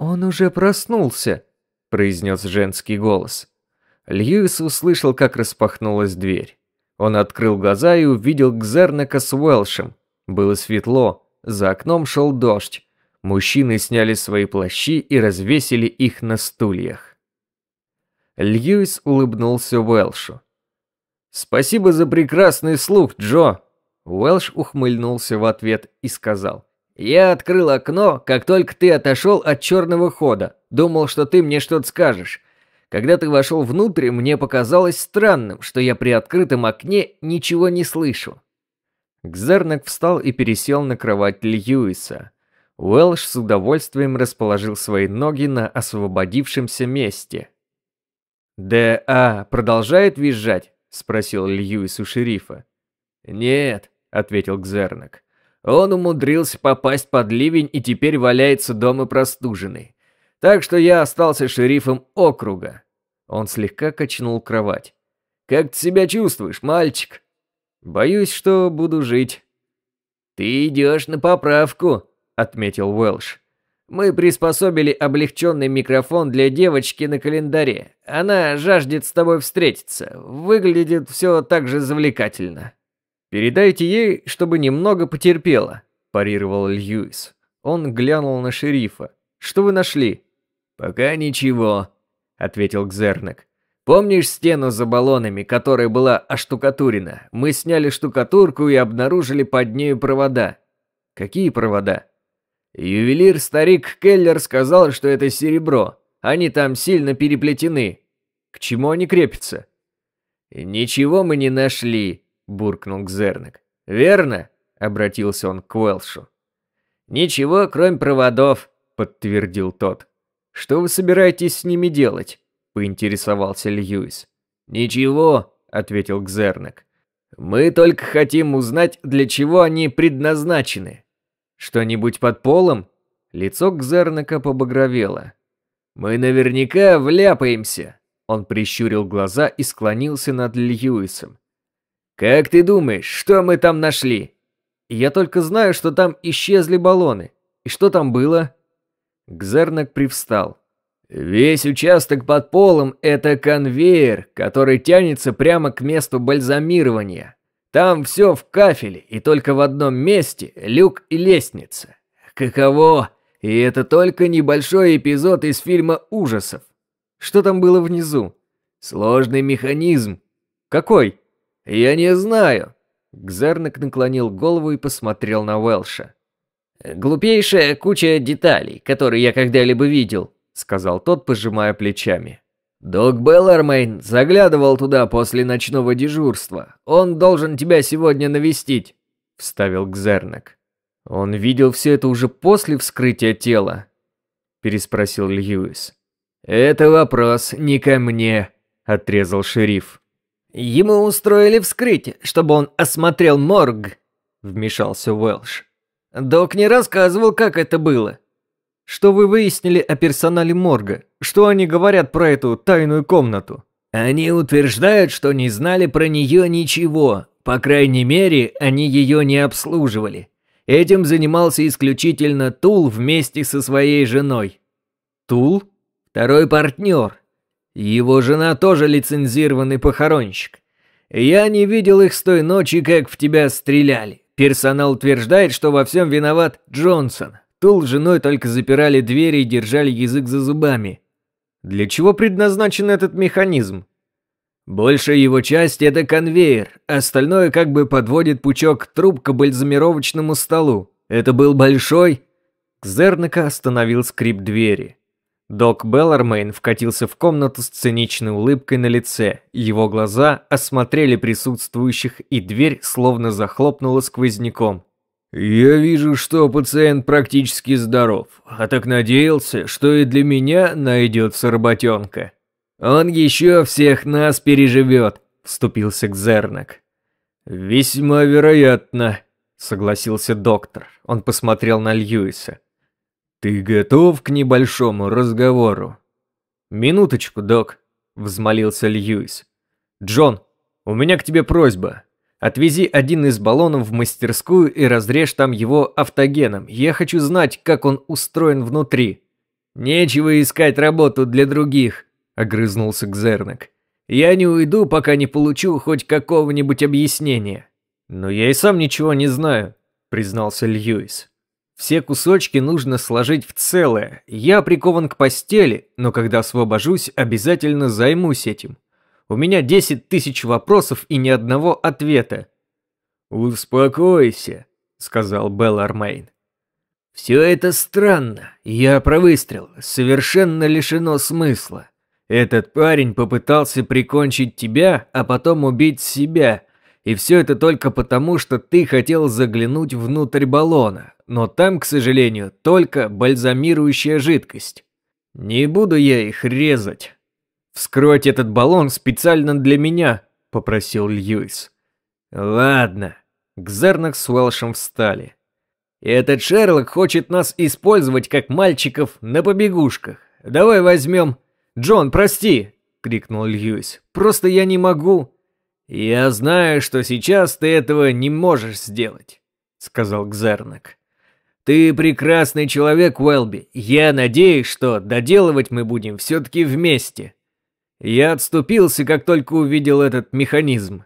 «Он уже проснулся», – произнес женский голос. Льюис услышал, как распахнулась дверь. Он открыл глаза и увидел Гзернека с Уэлшем. Было светло, за окном шел дождь. Мужчины сняли свои плащи и развесили их на стульях. Льюис улыбнулся Уэлшу. «Спасибо за прекрасный слух, Джо!» Уэлш ухмыльнулся в ответ и сказал. «Я открыл окно, как только ты отошел от черного хода. Думал, что ты мне что-то скажешь. Когда ты вошел внутрь, мне показалось странным, что я при открытом окне ничего не слышу. Кзернак встал и пересел на кровать Льюиса. Уэлш с удовольствием расположил свои ноги на освободившемся месте. «Д.А. продолжает визжать?» – спросил Льюис у шерифа. «Нет», – ответил Кзернак. «Он умудрился попасть под ливень и теперь валяется дома простуженный. Так что я остался шерифом округа». Он слегка качнул кровать. «Как ты себя чувствуешь, мальчик?» Боюсь, что буду жить. Ты идешь на поправку, отметил Уэлш. Мы приспособили облегченный микрофон для девочки на календаре. Она жаждет с тобой встретиться. Выглядит все так же завлекательно. Передайте ей, чтобы немного потерпела, парировал Льюис. Он глянул на шерифа. Что вы нашли? Пока ничего, ответил Гзернак. Помнишь стену за баллонами, которая была оштукатурена? Мы сняли штукатурку и обнаружили под нею провода. Какие провода? Ювелир-старик Келлер сказал, что это серебро. Они там сильно переплетены. К чему они крепятся? Ничего мы не нашли, буркнул Гзернак. Верно? Обратился он к Уэлшу. Ничего, кроме проводов, подтвердил тот. Что вы собираетесь с ними делать? поинтересовался Льюис. «Ничего», — ответил Гзернак. «Мы только хотим узнать, для чего они предназначены». «Что-нибудь под полом?» Лицо Гзернака побагровело. «Мы наверняка вляпаемся!» Он прищурил глаза и склонился над Льюисом. «Как ты думаешь, что мы там нашли?» «Я только знаю, что там исчезли баллоны. И что там было?» Гзернак привстал. Весь участок под полом – это конвейер, который тянется прямо к месту бальзамирования. Там все в кафеле, и только в одном месте – люк и лестница. Каково? И это только небольшой эпизод из фильма ужасов. Что там было внизу? Сложный механизм. Какой? Я не знаю. Гзернок наклонил голову и посмотрел на Уэлша. Глупейшая куча деталей, которые я когда-либо видел сказал тот, пожимая плечами. «Док Беллармейн заглядывал туда после ночного дежурства. Он должен тебя сегодня навестить», — вставил Гзернак. «Он видел все это уже после вскрытия тела?» — переспросил Льюис. «Это вопрос не ко мне», — отрезал шериф. «Ему устроили вскрытие, чтобы он осмотрел морг», — вмешался Уэлш. «Док не рассказывал, как это было. Что вы выяснили о персонале морга? Что они говорят про эту тайную комнату? Они утверждают, что не знали про нее ничего. По крайней мере, они ее не обслуживали. Этим занимался исключительно Тул вместе со своей женой. Тул? Второй партнер. Его жена тоже лицензированный похоронщик. Я не видел их с той ночи, как в тебя стреляли. Персонал утверждает, что во всем виноват Джонсон. Стул с женой только запирали двери и держали язык за зубами. Для чего предназначен этот механизм? Большая его часть – это конвейер, остальное как бы подводит пучок труб к бальзамировочному столу. Это был большой... Зерника остановил скрип двери. Док Беллармейн вкатился в комнату с циничной улыбкой на лице. Его глаза осмотрели присутствующих, и дверь словно захлопнула сквозняком. «Я вижу, что пациент практически здоров, а так надеялся, что и для меня найдется работенка. Он еще всех нас переживет», — вступился Кзернак. «Весьма вероятно», — согласился доктор. Он посмотрел на Льюиса. «Ты готов к небольшому разговору?» «Минуточку, док», — взмолился Льюис. «Джон, у меня к тебе просьба. Отвези один из баллонов в мастерскую и разрежь там его автогеном. Я хочу знать, как он устроен внутри». «Нечего искать работу для других», — огрызнулся Кзернак. «Я не уйду, пока не получу хоть какого-нибудь объяснения». «Но я и сам ничего не знаю», — признался Льюис. «Все кусочки нужно сложить в целое. Я прикован к постели, но когда освобожусь, обязательно займусь этим. У меня 10 тысяч вопросов и ни одного ответа». «Успокойся», — сказал Белл Армейн. «Все это странно. Я про выстрел. Совершенно лишено смысла. Этот парень попытался прикончить тебя, а потом убить себя. И все это только потому, что ты хотел заглянуть внутрь баллона. Но там, к сожалению, только бальзамирующая жидкость. Не буду я их резать. «Вскройте этот баллон специально для меня», — попросил Льюис. «Ладно». Кзернах с Уэлшем встали. «Этот Шерлок хочет нас использовать как мальчиков на побегушках. Давай возьмем...» «Джон, прости!» — крикнул Льюис. «Просто я не могу...» «Я знаю, что сейчас ты этого не можешь сделать», — сказал Кзернак. «Ты прекрасный человек, Уэлби. Я надеюсь, что доделывать мы будем все-таки вместе». Я отступился, как только увидел этот механизм.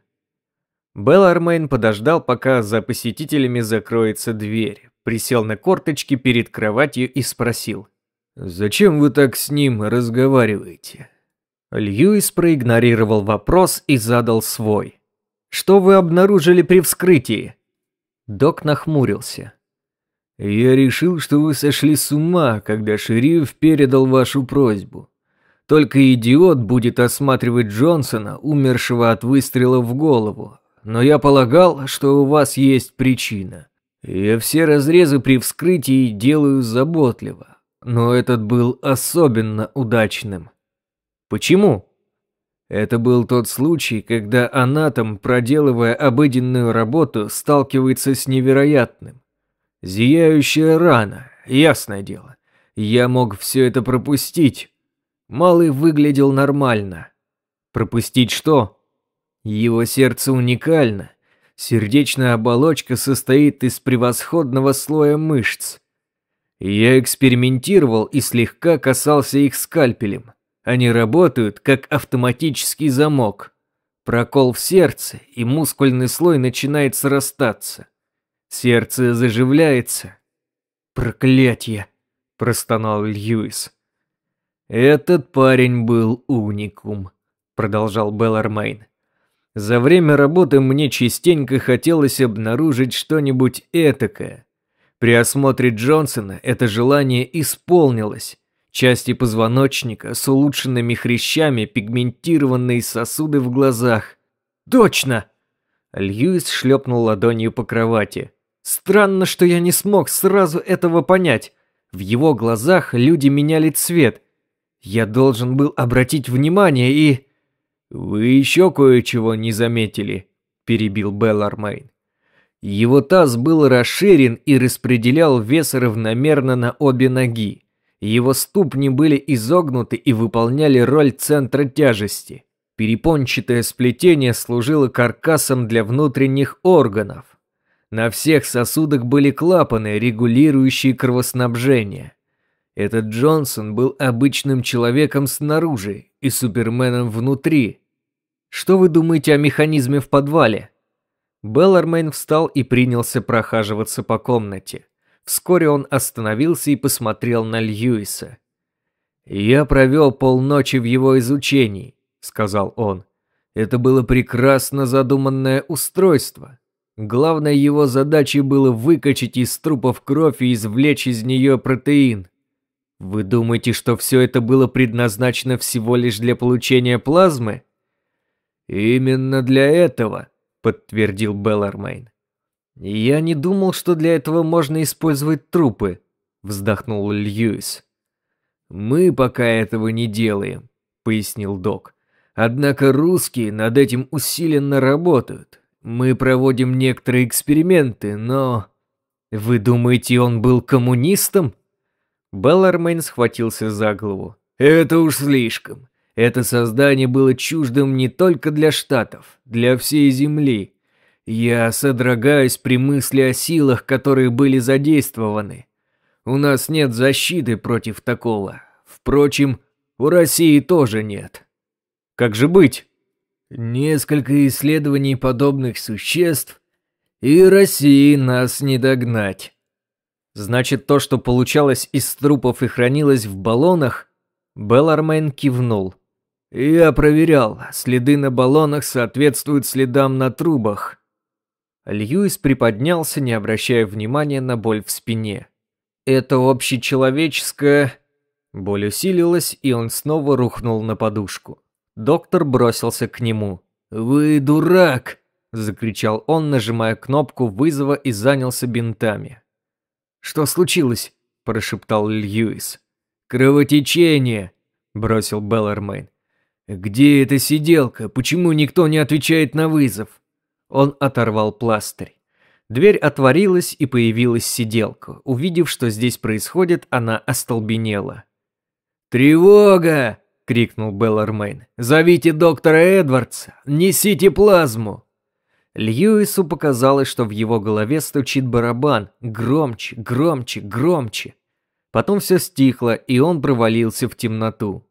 Беллармейн подождал, пока за посетителями закроется дверь, присел на корточки перед кроватью и спросил. «Зачем вы так с ним разговариваете?» Льюис проигнорировал вопрос и задал свой. «Что вы обнаружили при вскрытии?» Док нахмурился. «Я решил, что вы сошли с ума, когда шериф передал вашу просьбу. Только идиот будет осматривать Джонсона, умершего от выстрела в голову. Но я полагал, что у вас есть причина. Я все разрезы при вскрытии делаю заботливо. Но этот был особенно удачным. Почему? Это был тот случай, когда анатом, проделывая обыденную работу, сталкивается с невероятным. Зияющая рана, ясное дело. Я мог все это пропустить, Малый выглядел нормально. Пропустить что? Его сердце уникально. Сердечная оболочка состоит из превосходного слоя мышц. Я экспериментировал и слегка касался их скальпелем. Они работают как автоматический замок. Прокол в сердце, и мускульный слой начинает срастаться. Сердце заживляется. «Проклятье!» – простонал Льюис. «Этот парень был уникум», – продолжал Беллармейн. «За время работы мне частенько хотелось обнаружить что-нибудь этакое. При осмотре Джонсона это желание исполнилось. Части позвоночника с улучшенными хрящами, пигментированные сосуды в глазах. «Точно!» Льюис шлепнул ладонью по кровати. «Странно, что я не смог сразу этого понять. В его глазах люди меняли цвет – я должен был обратить внимание и... «Вы еще кое-чего не заметили», – перебил Беллармейн. Его таз был расширен и распределял вес равномерно на обе ноги. Его ступни были изогнуты и выполняли роль центра тяжести. Перепончатое сплетение служило каркасом для внутренних органов. На всех сосудах были клапаны, регулирующие кровоснабжение. Этот Джонсон был обычным человеком снаружи и суперменом внутри. Что вы думаете о механизме в подвале? Беллармейн встал и принялся прохаживаться по комнате. Вскоре он остановился и посмотрел на Льюиса. «Я провел полночи в его изучении», — сказал он. «Это было прекрасно задуманное устройство. Главной его задачей было выкачать из трупов кровь и извлечь из нее протеин. Вы думаете, что все это было предназначено всего лишь для получения плазмы? Именно для этого, подтвердил Беллармейн. Я не думал, что для этого можно использовать трупы, вздохнул Льюис. Мы пока этого не делаем, пояснил Док. Однако русские над этим усиленно работают. Мы проводим некоторые эксперименты, но... Вы думаете, он был коммунистом? Беллармейн схватился за голову. «Это уж слишком. Это создание было чуждым не только для Штатов, для всей Земли. Я содрогаюсь при мысли о силах, которые были задействованы. У нас нет защиты против такого. Впрочем, у России тоже нет». «Как же быть?» «Несколько исследований подобных существ, и России нас не догнать». Значит, то, что получалось из трупов и хранилось в баллонах, Беллармен кивнул. Я проверял, следы на баллонах соответствуют следам на трубах. Льюис приподнялся, не обращая внимания на боль в спине. Это общечеловеческое... Боль усилилась, и он снова рухнул на подушку. Доктор бросился к нему. «Вы дурак!» – закричал он, нажимая кнопку вызова и занялся бинтами. «Что случилось?» – прошептал Льюис. «Кровотечение!» – бросил Беллармейн. «Где эта сиделка? Почему никто не отвечает на вызов?» Он оторвал пластырь. Дверь отворилась, и появилась сиделка. Увидев, что здесь происходит, она остолбенела. «Тревога!» — крикнул Беллармейн. «Зовите доктора Эдвардса! Несите плазму!» Льюису показалось, что в его голове стучит барабан, громче, громче, громче. Потом все стихло, и он провалился в темноту.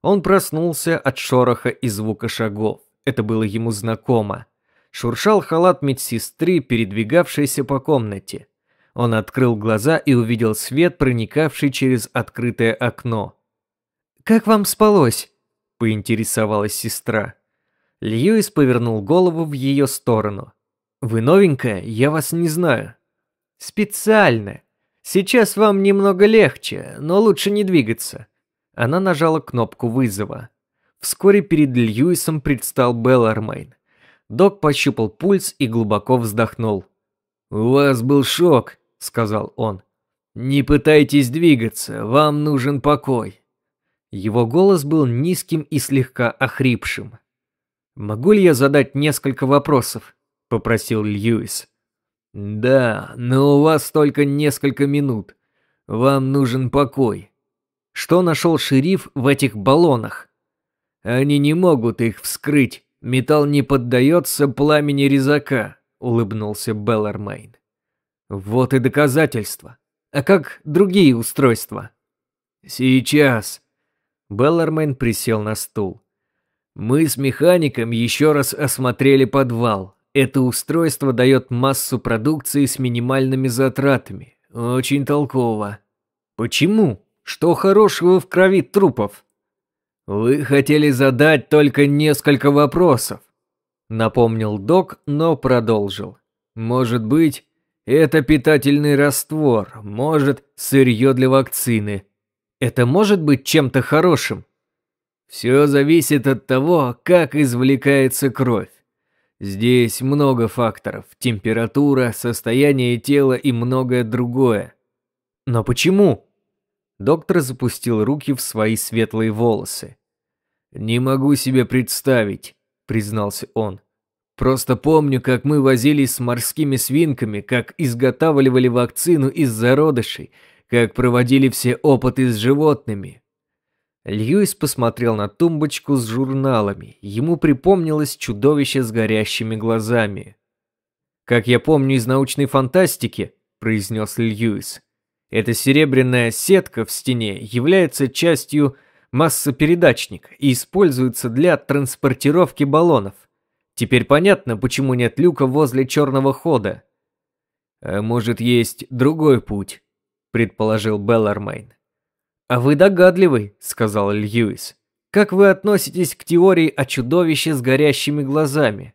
Он проснулся от шороха и звука шагов. Это было ему знакомо. Шуршал халат медсестры, передвигавшейся по комнате. Он открыл глаза и увидел свет, проникавший через открытое окно. «Как вам спалось?» – поинтересовалась сестра. Льюис повернул голову в ее сторону. «Вы новенькая, я вас не знаю». «Специально. Сейчас вам немного легче, но лучше не двигаться». Она нажала кнопку вызова. Вскоре перед Льюисом предстал Беллармейн. Док пощупал пульс и глубоко вздохнул. «У вас был шок», — сказал он. «Не пытайтесь двигаться, вам нужен покой». Его голос был низким и слегка охрипшим. «Могу ли я задать несколько вопросов?» – попросил Льюис. «Да, но у вас только несколько минут. Вам нужен покой». Что нашел шериф в этих баллонах? Они не могут их вскрыть. Металл не поддается пламени резака, улыбнулся Беллармейн. Вот и доказательство. А как другие устройства? Сейчас. Беллармейн присел на стул. Мы с механиком еще раз осмотрели подвал. Это устройство дает массу продукции с минимальными затратами. Очень толково. Почему? Что хорошего в крови трупов? Вы хотели задать только несколько вопросов. Напомнил док, но продолжил. Может быть, это питательный раствор, может, сырье для вакцины. Это может быть чем-то хорошим? Все зависит от того, как извлекается кровь. Здесь много факторов – температура, состояние тела и многое другое. Но почему? Доктор запустил руки в свои светлые волосы. «Не могу себе представить», – признался он. «Просто помню, как мы возились с морскими свинками, как изготавливали вакцину из зародышей, как проводили все опыты с животными, Льюис посмотрел на тумбочку с журналами. Ему припомнилось чудовище с горящими глазами. «Как я помню из научной фантастики», – произнес Льюис, – «эта серебряная сетка в стене является частью массопередачника и используется для транспортировки баллонов. Теперь понятно, почему нет люка возле черного хода». «А может, есть другой путь?» – предположил Беллармайн. «А вы догадливый», — сказал Льюис. «Как вы относитесь к теории о чудовище с горящими глазами?»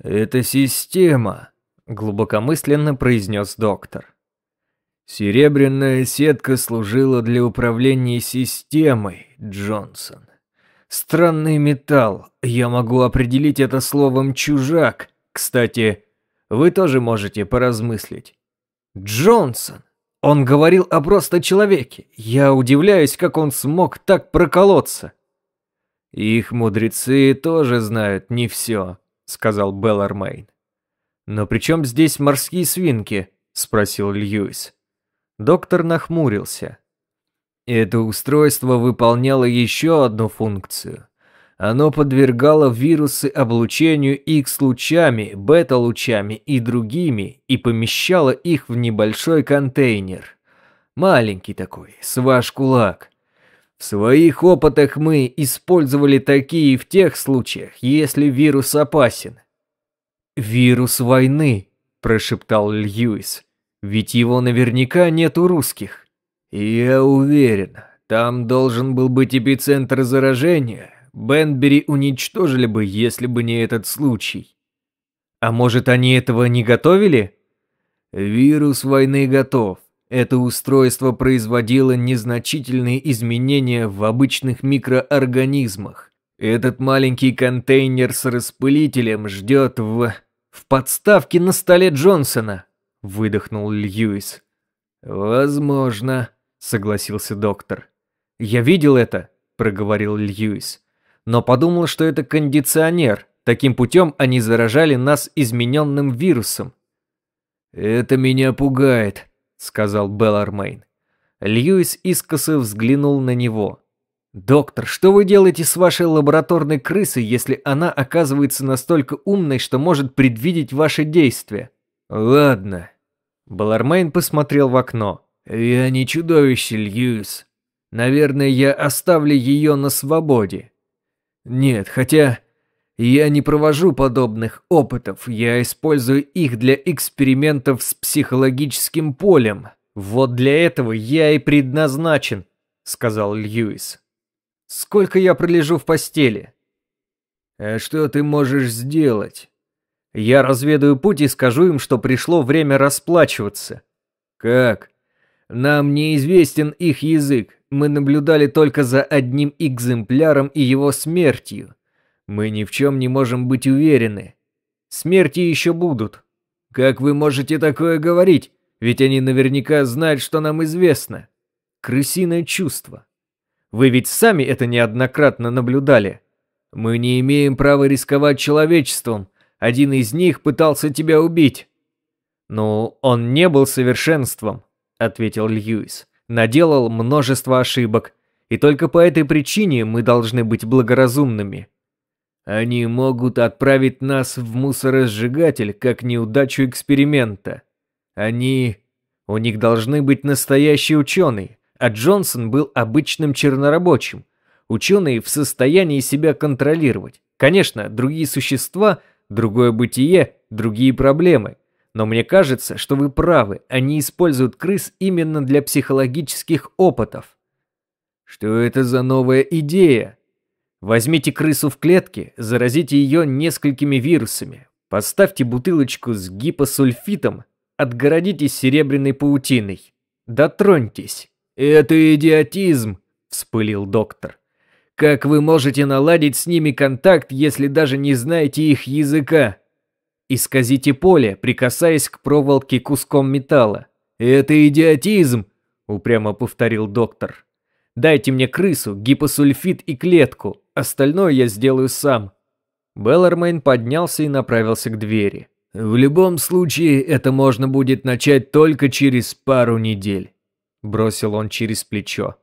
«Это система», — глубокомысленно произнес доктор. «Серебряная сетка служила для управления системой, Джонсон. Странный металл, я могу определить это словом «чужак». Кстати, вы тоже можете поразмыслить. Джонсон! Он говорил о просто человеке. Я удивляюсь, как он смог так проколоться. Их мудрецы тоже знают не все, сказал Беллармейн. Но при чем здесь морские свинки? спросил Льюис. Доктор нахмурился. Это устройство выполняло еще одну функцию. Оно подвергало вирусы облучению X-лучами, бета-лучами и другими и помещало их в небольшой контейнер. Маленький такой, с ваш кулак. В своих опытах мы использовали такие в тех случаях, если вирус опасен. «Вирус войны», – прошептал Льюис, – «ведь его наверняка нет у русских». «Я уверен, там должен был быть эпицентр заражения, Бенбери уничтожили бы, если бы не этот случай. А может, они этого не готовили? Вирус войны готов. Это устройство производило незначительные изменения в обычных микроорганизмах. Этот маленький контейнер с распылителем ждет в... «В подставке на столе Джонсона», — выдохнул Льюис. «Возможно», — согласился доктор. «Я видел это», — проговорил Льюис но подумал, что это кондиционер. Таким путем они заражали нас измененным вирусом. «Это меня пугает», — сказал Беллармейн. Льюис искоса взглянул на него. «Доктор, что вы делаете с вашей лабораторной крысой, если она оказывается настолько умной, что может предвидеть ваши действия?» «Ладно». Беллармейн посмотрел в окно. «Я не чудовище, Льюис. Наверное, я оставлю ее на свободе. Нет, хотя я не провожу подобных опытов, я использую их для экспериментов с психологическим полем. Вот для этого я и предназначен, сказал Льюис. Сколько я пролежу в постели? А что ты можешь сделать? Я разведаю путь и скажу им, что пришло время расплачиваться. Как? Нам неизвестен их язык мы наблюдали только за одним экземпляром и его смертью. Мы ни в чем не можем быть уверены. Смерти еще будут. Как вы можете такое говорить? Ведь они наверняка знают, что нам известно. Крысиное чувство. Вы ведь сами это неоднократно наблюдали. Мы не имеем права рисковать человечеством. Один из них пытался тебя убить. Ну, он не был совершенством, ответил Льюис наделал множество ошибок, и только по этой причине мы должны быть благоразумными. Они могут отправить нас в мусоросжигатель как неудачу эксперимента. Они... У них должны быть настоящие ученые, а Джонсон был обычным чернорабочим. Ученые в состоянии себя контролировать. Конечно, другие существа, другое бытие, другие проблемы – но мне кажется, что вы правы, они используют крыс именно для психологических опытов. Что это за новая идея? Возьмите крысу в клетке, заразите ее несколькими вирусами, поставьте бутылочку с гипосульфитом, отгородитесь серебряной паутиной. Дотроньтесь. Это идиотизм, вспылил доктор. Как вы можете наладить с ними контакт, если даже не знаете их языка? Исказите поле, прикасаясь к проволоке куском металла. «Это идиотизм!» – упрямо повторил доктор. «Дайте мне крысу, гипосульфит и клетку. Остальное я сделаю сам». Беллармейн поднялся и направился к двери. «В любом случае, это можно будет начать только через пару недель», – бросил он через плечо.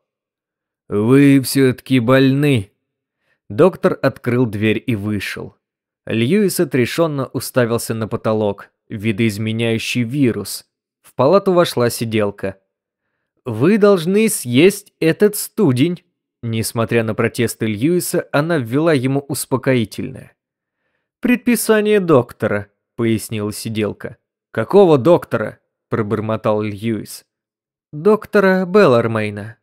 «Вы все-таки больны». Доктор открыл дверь и вышел. Льюис отрешенно уставился на потолок, видоизменяющий вирус. В палату вошла сиделка. «Вы должны съесть этот студень!» Несмотря на протесты Льюиса, она ввела ему успокоительное. «Предписание доктора», — пояснила сиделка. «Какого доктора?» — пробормотал Льюис. «Доктора Беллармейна»,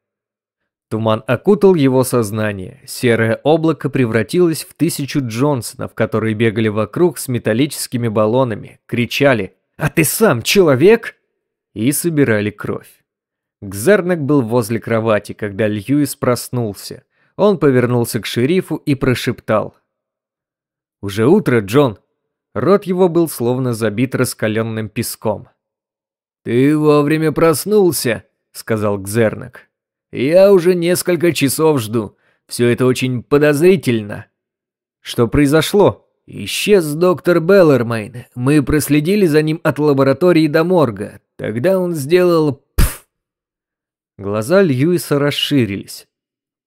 Туман окутал его сознание. Серое облако превратилось в тысячу Джонсонов, которые бегали вокруг с металлическими баллонами, кричали «А ты сам человек?» и собирали кровь. Гзернак был возле кровати, когда Льюис проснулся. Он повернулся к шерифу и прошептал. «Уже утро, Джон!» Рот его был словно забит раскаленным песком. «Ты вовремя проснулся», — сказал Гзернак. Я уже несколько часов жду. Все это очень подозрительно. Что произошло? Исчез доктор Беллермейн. Мы проследили за ним от лаборатории до морга. Тогда он сделал пф. Глаза Льюиса расширились.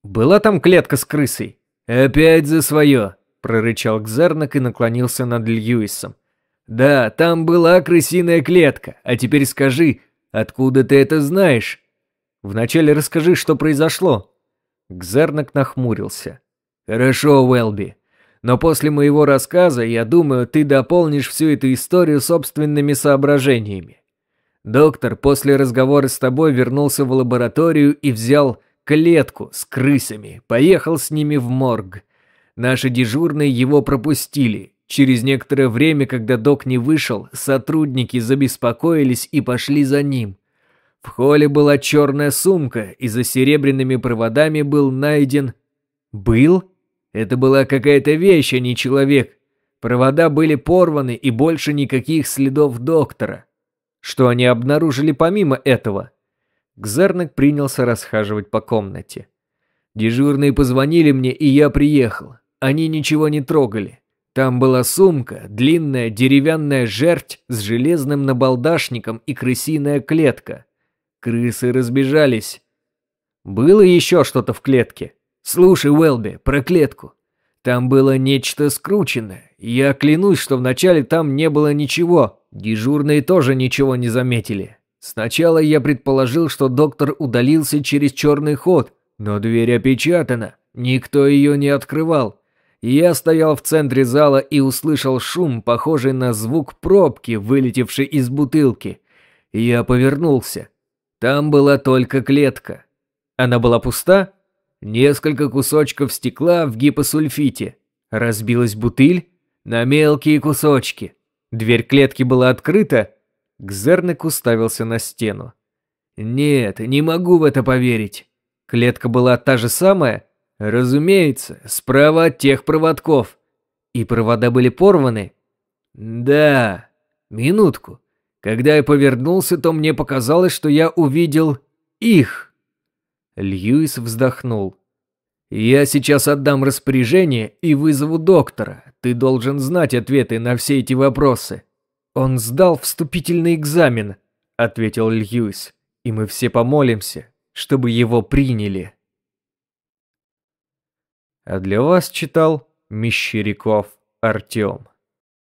Была там клетка с крысой. Опять за свое, прорычал Гзернок и наклонился над Льюисом. Да, там была крысиная клетка. А теперь скажи, откуда ты это знаешь? Вначале расскажи, что произошло». Гзернок нахмурился. «Хорошо, Уэлби. Но после моего рассказа, я думаю, ты дополнишь всю эту историю собственными соображениями. Доктор после разговора с тобой вернулся в лабораторию и взял клетку с крысами, поехал с ними в морг. Наши дежурные его пропустили. Через некоторое время, когда док не вышел, сотрудники забеспокоились и пошли за ним. В холле была черная сумка, и за серебряными проводами был найден... Был? Это была какая-то вещь, а не человек. Провода были порваны, и больше никаких следов доктора. Что они обнаружили помимо этого? Гзернак принялся расхаживать по комнате. Дежурные позвонили мне, и я приехал. Они ничего не трогали. Там была сумка, длинная деревянная жерть с железным набалдашником и крысиная клетка. Крысы разбежались. Было еще что-то в клетке. Слушай, Уэлби, про клетку. Там было нечто скрученное. Я клянусь, что вначале там не было ничего. Дежурные тоже ничего не заметили. Сначала я предположил, что доктор удалился через черный ход, но дверь опечатана. Никто ее не открывал. Я стоял в центре зала и услышал шум, похожий на звук пробки, вылетевшей из бутылки. Я повернулся. Там была только клетка. Она была пуста. Несколько кусочков стекла в гипосульфите. Разбилась бутыль на мелкие кусочки. Дверь клетки была открыта. Гзерник уставился на стену. «Нет, не могу в это поверить. Клетка была та же самая?» «Разумеется, справа от тех проводков». «И провода были порваны?» «Да. Минутку. Когда я повернулся, то мне показалось, что я увидел их. Льюис вздохнул. «Я сейчас отдам распоряжение и вызову доктора. Ты должен знать ответы на все эти вопросы». «Он сдал вступительный экзамен», — ответил Льюис. «И мы все помолимся, чтобы его приняли». А для вас читал Мещеряков Артем.